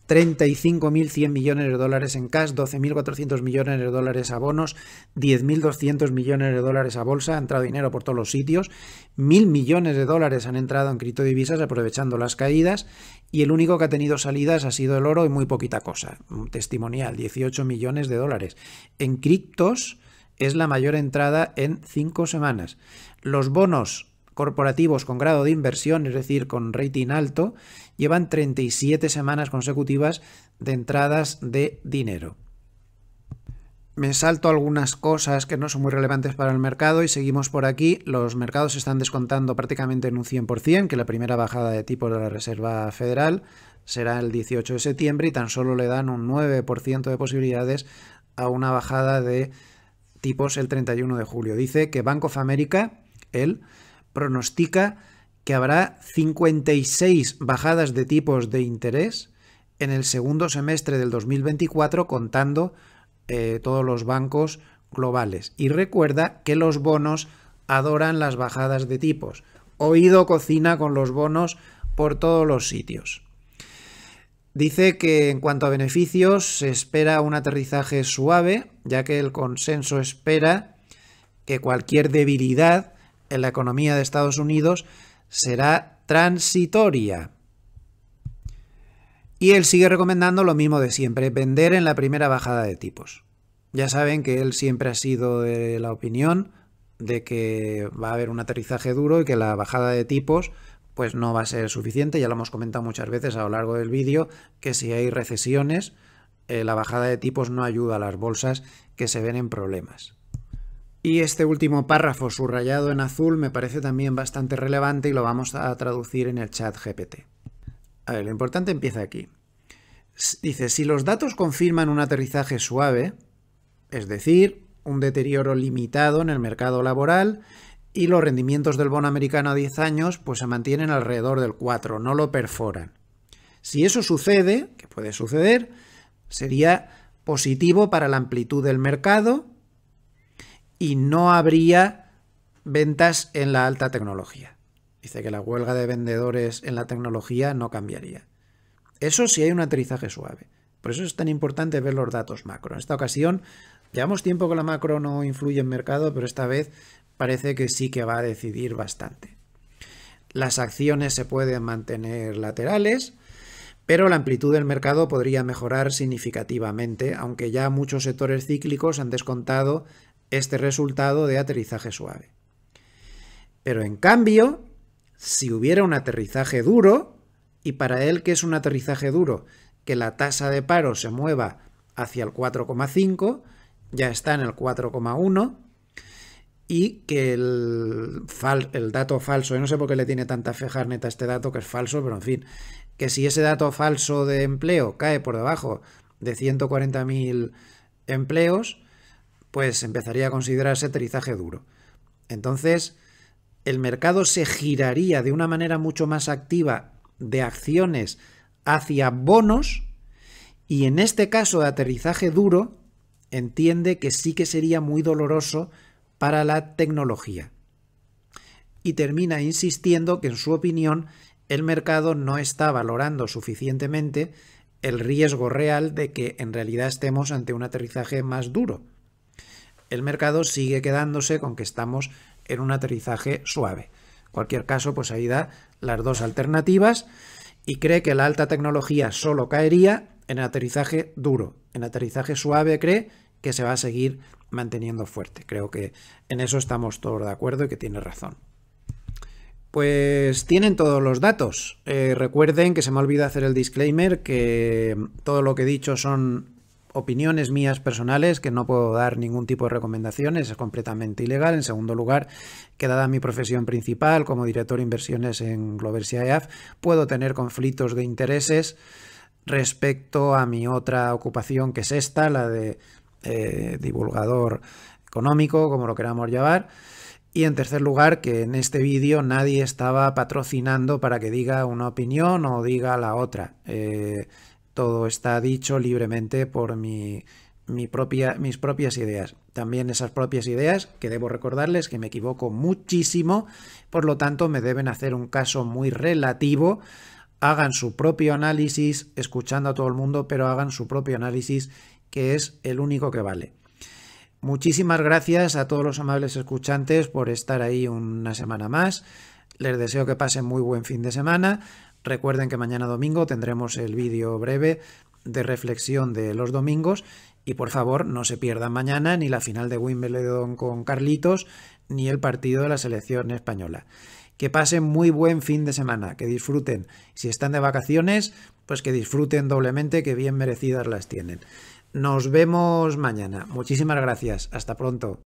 35.100 millones de dólares en cash, 12.400 millones de dólares a bonos, 10.200 millones de dólares a bolsa, ha entrado dinero por todos los sitios, 1.000 millones de dólares han entrado en criptodivisas aprovechando las caídas y el único que ha tenido salidas ha sido el oro y muy poquita cosa, testimonial, 18 millones de dólares. En criptos es la mayor entrada en cinco semanas. Los bonos corporativos con grado de inversión, es decir, con rating alto, llevan 37 semanas consecutivas de entradas de dinero. Me salto algunas cosas que no son muy relevantes para el mercado y seguimos por aquí. Los mercados están descontando prácticamente en un 100% que la primera bajada de tipo de la Reserva Federal será el 18 de septiembre y tan solo le dan un 9% de posibilidades a una bajada de tipos el 31 de julio. Dice que Bank of America, él, pronostica que habrá 56 bajadas de tipos de interés en el segundo semestre del 2024 contando eh, todos los bancos globales. Y recuerda que los bonos adoran las bajadas de tipos. Oído cocina con los bonos por todos los sitios. Dice que en cuanto a beneficios se espera un aterrizaje suave, ya que el consenso espera que cualquier debilidad en la economía de Estados Unidos será transitoria. Y él sigue recomendando lo mismo de siempre, vender en la primera bajada de tipos. Ya saben que él siempre ha sido de la opinión de que va a haber un aterrizaje duro y que la bajada de tipos pues no va a ser suficiente. Ya lo hemos comentado muchas veces a lo largo del vídeo, que si hay recesiones, eh, la bajada de tipos no ayuda a las bolsas que se ven en problemas. Y este último párrafo subrayado en azul me parece también bastante relevante y lo vamos a traducir en el chat GPT. A ver, lo importante empieza aquí. Dice, si los datos confirman un aterrizaje suave, es decir, un deterioro limitado en el mercado laboral y los rendimientos del bono americano a 10 años pues se mantienen alrededor del 4, no lo perforan. Si eso sucede, que puede suceder, sería positivo para la amplitud del mercado y no habría ventas en la alta tecnología. Dice que la huelga de vendedores en la tecnología no cambiaría. Eso sí hay un aterrizaje suave. Por eso es tan importante ver los datos macro. En esta ocasión, llevamos tiempo que la macro no influye en mercado, pero esta vez parece que sí que va a decidir bastante. Las acciones se pueden mantener laterales, pero la amplitud del mercado podría mejorar significativamente, aunque ya muchos sectores cíclicos han descontado este resultado de aterrizaje suave. Pero en cambio, si hubiera un aterrizaje duro, y para él que es un aterrizaje duro, que la tasa de paro se mueva hacia el 4,5, ya está en el 4,1, y que el, el dato falso, yo no sé por qué le tiene tanta fejar neta este dato que es falso, pero en fin, que si ese dato falso de empleo cae por debajo de 140.000 empleos, pues empezaría a considerarse aterrizaje duro. Entonces, el mercado se giraría de una manera mucho más activa de acciones hacia bonos y en este caso de aterrizaje duro, entiende que sí que sería muy doloroso para la tecnología. Y termina insistiendo que en su opinión el mercado no está valorando suficientemente el riesgo real de que en realidad estemos ante un aterrizaje más duro. El mercado sigue quedándose con que estamos en un aterrizaje suave. En cualquier caso, pues ahí da las dos alternativas y cree que la alta tecnología solo caería en aterrizaje duro. En aterrizaje suave cree que se va a seguir manteniendo fuerte. Creo que en eso estamos todos de acuerdo y que tiene razón. Pues tienen todos los datos. Eh, recuerden que se me olvida hacer el disclaimer, que todo lo que he dicho son opiniones mías personales, que no puedo dar ningún tipo de recomendaciones, es completamente ilegal. En segundo lugar, que dada mi profesión principal como director de inversiones en Gloversia EAF, puedo tener conflictos de intereses respecto a mi otra ocupación, que es esta, la de eh, divulgador económico, como lo queramos llamar. Y en tercer lugar, que en este vídeo nadie estaba patrocinando para que diga una opinión o diga la otra. Eh, todo está dicho libremente por mi, propia, mis propias ideas. También esas propias ideas, que debo recordarles que me equivoco muchísimo, por lo tanto me deben hacer un caso muy relativo. Hagan su propio análisis, escuchando a todo el mundo, pero hagan su propio análisis que es el único que vale. Muchísimas gracias a todos los amables escuchantes por estar ahí una semana más. Les deseo que pasen muy buen fin de semana. Recuerden que mañana domingo tendremos el vídeo breve de reflexión de los domingos y por favor no se pierdan mañana ni la final de Wimbledon con Carlitos ni el partido de la selección española. Que pasen muy buen fin de semana, que disfruten. Si están de vacaciones, pues que disfruten doblemente, que bien merecidas las tienen. Nos vemos mañana. Muchísimas gracias. Hasta pronto.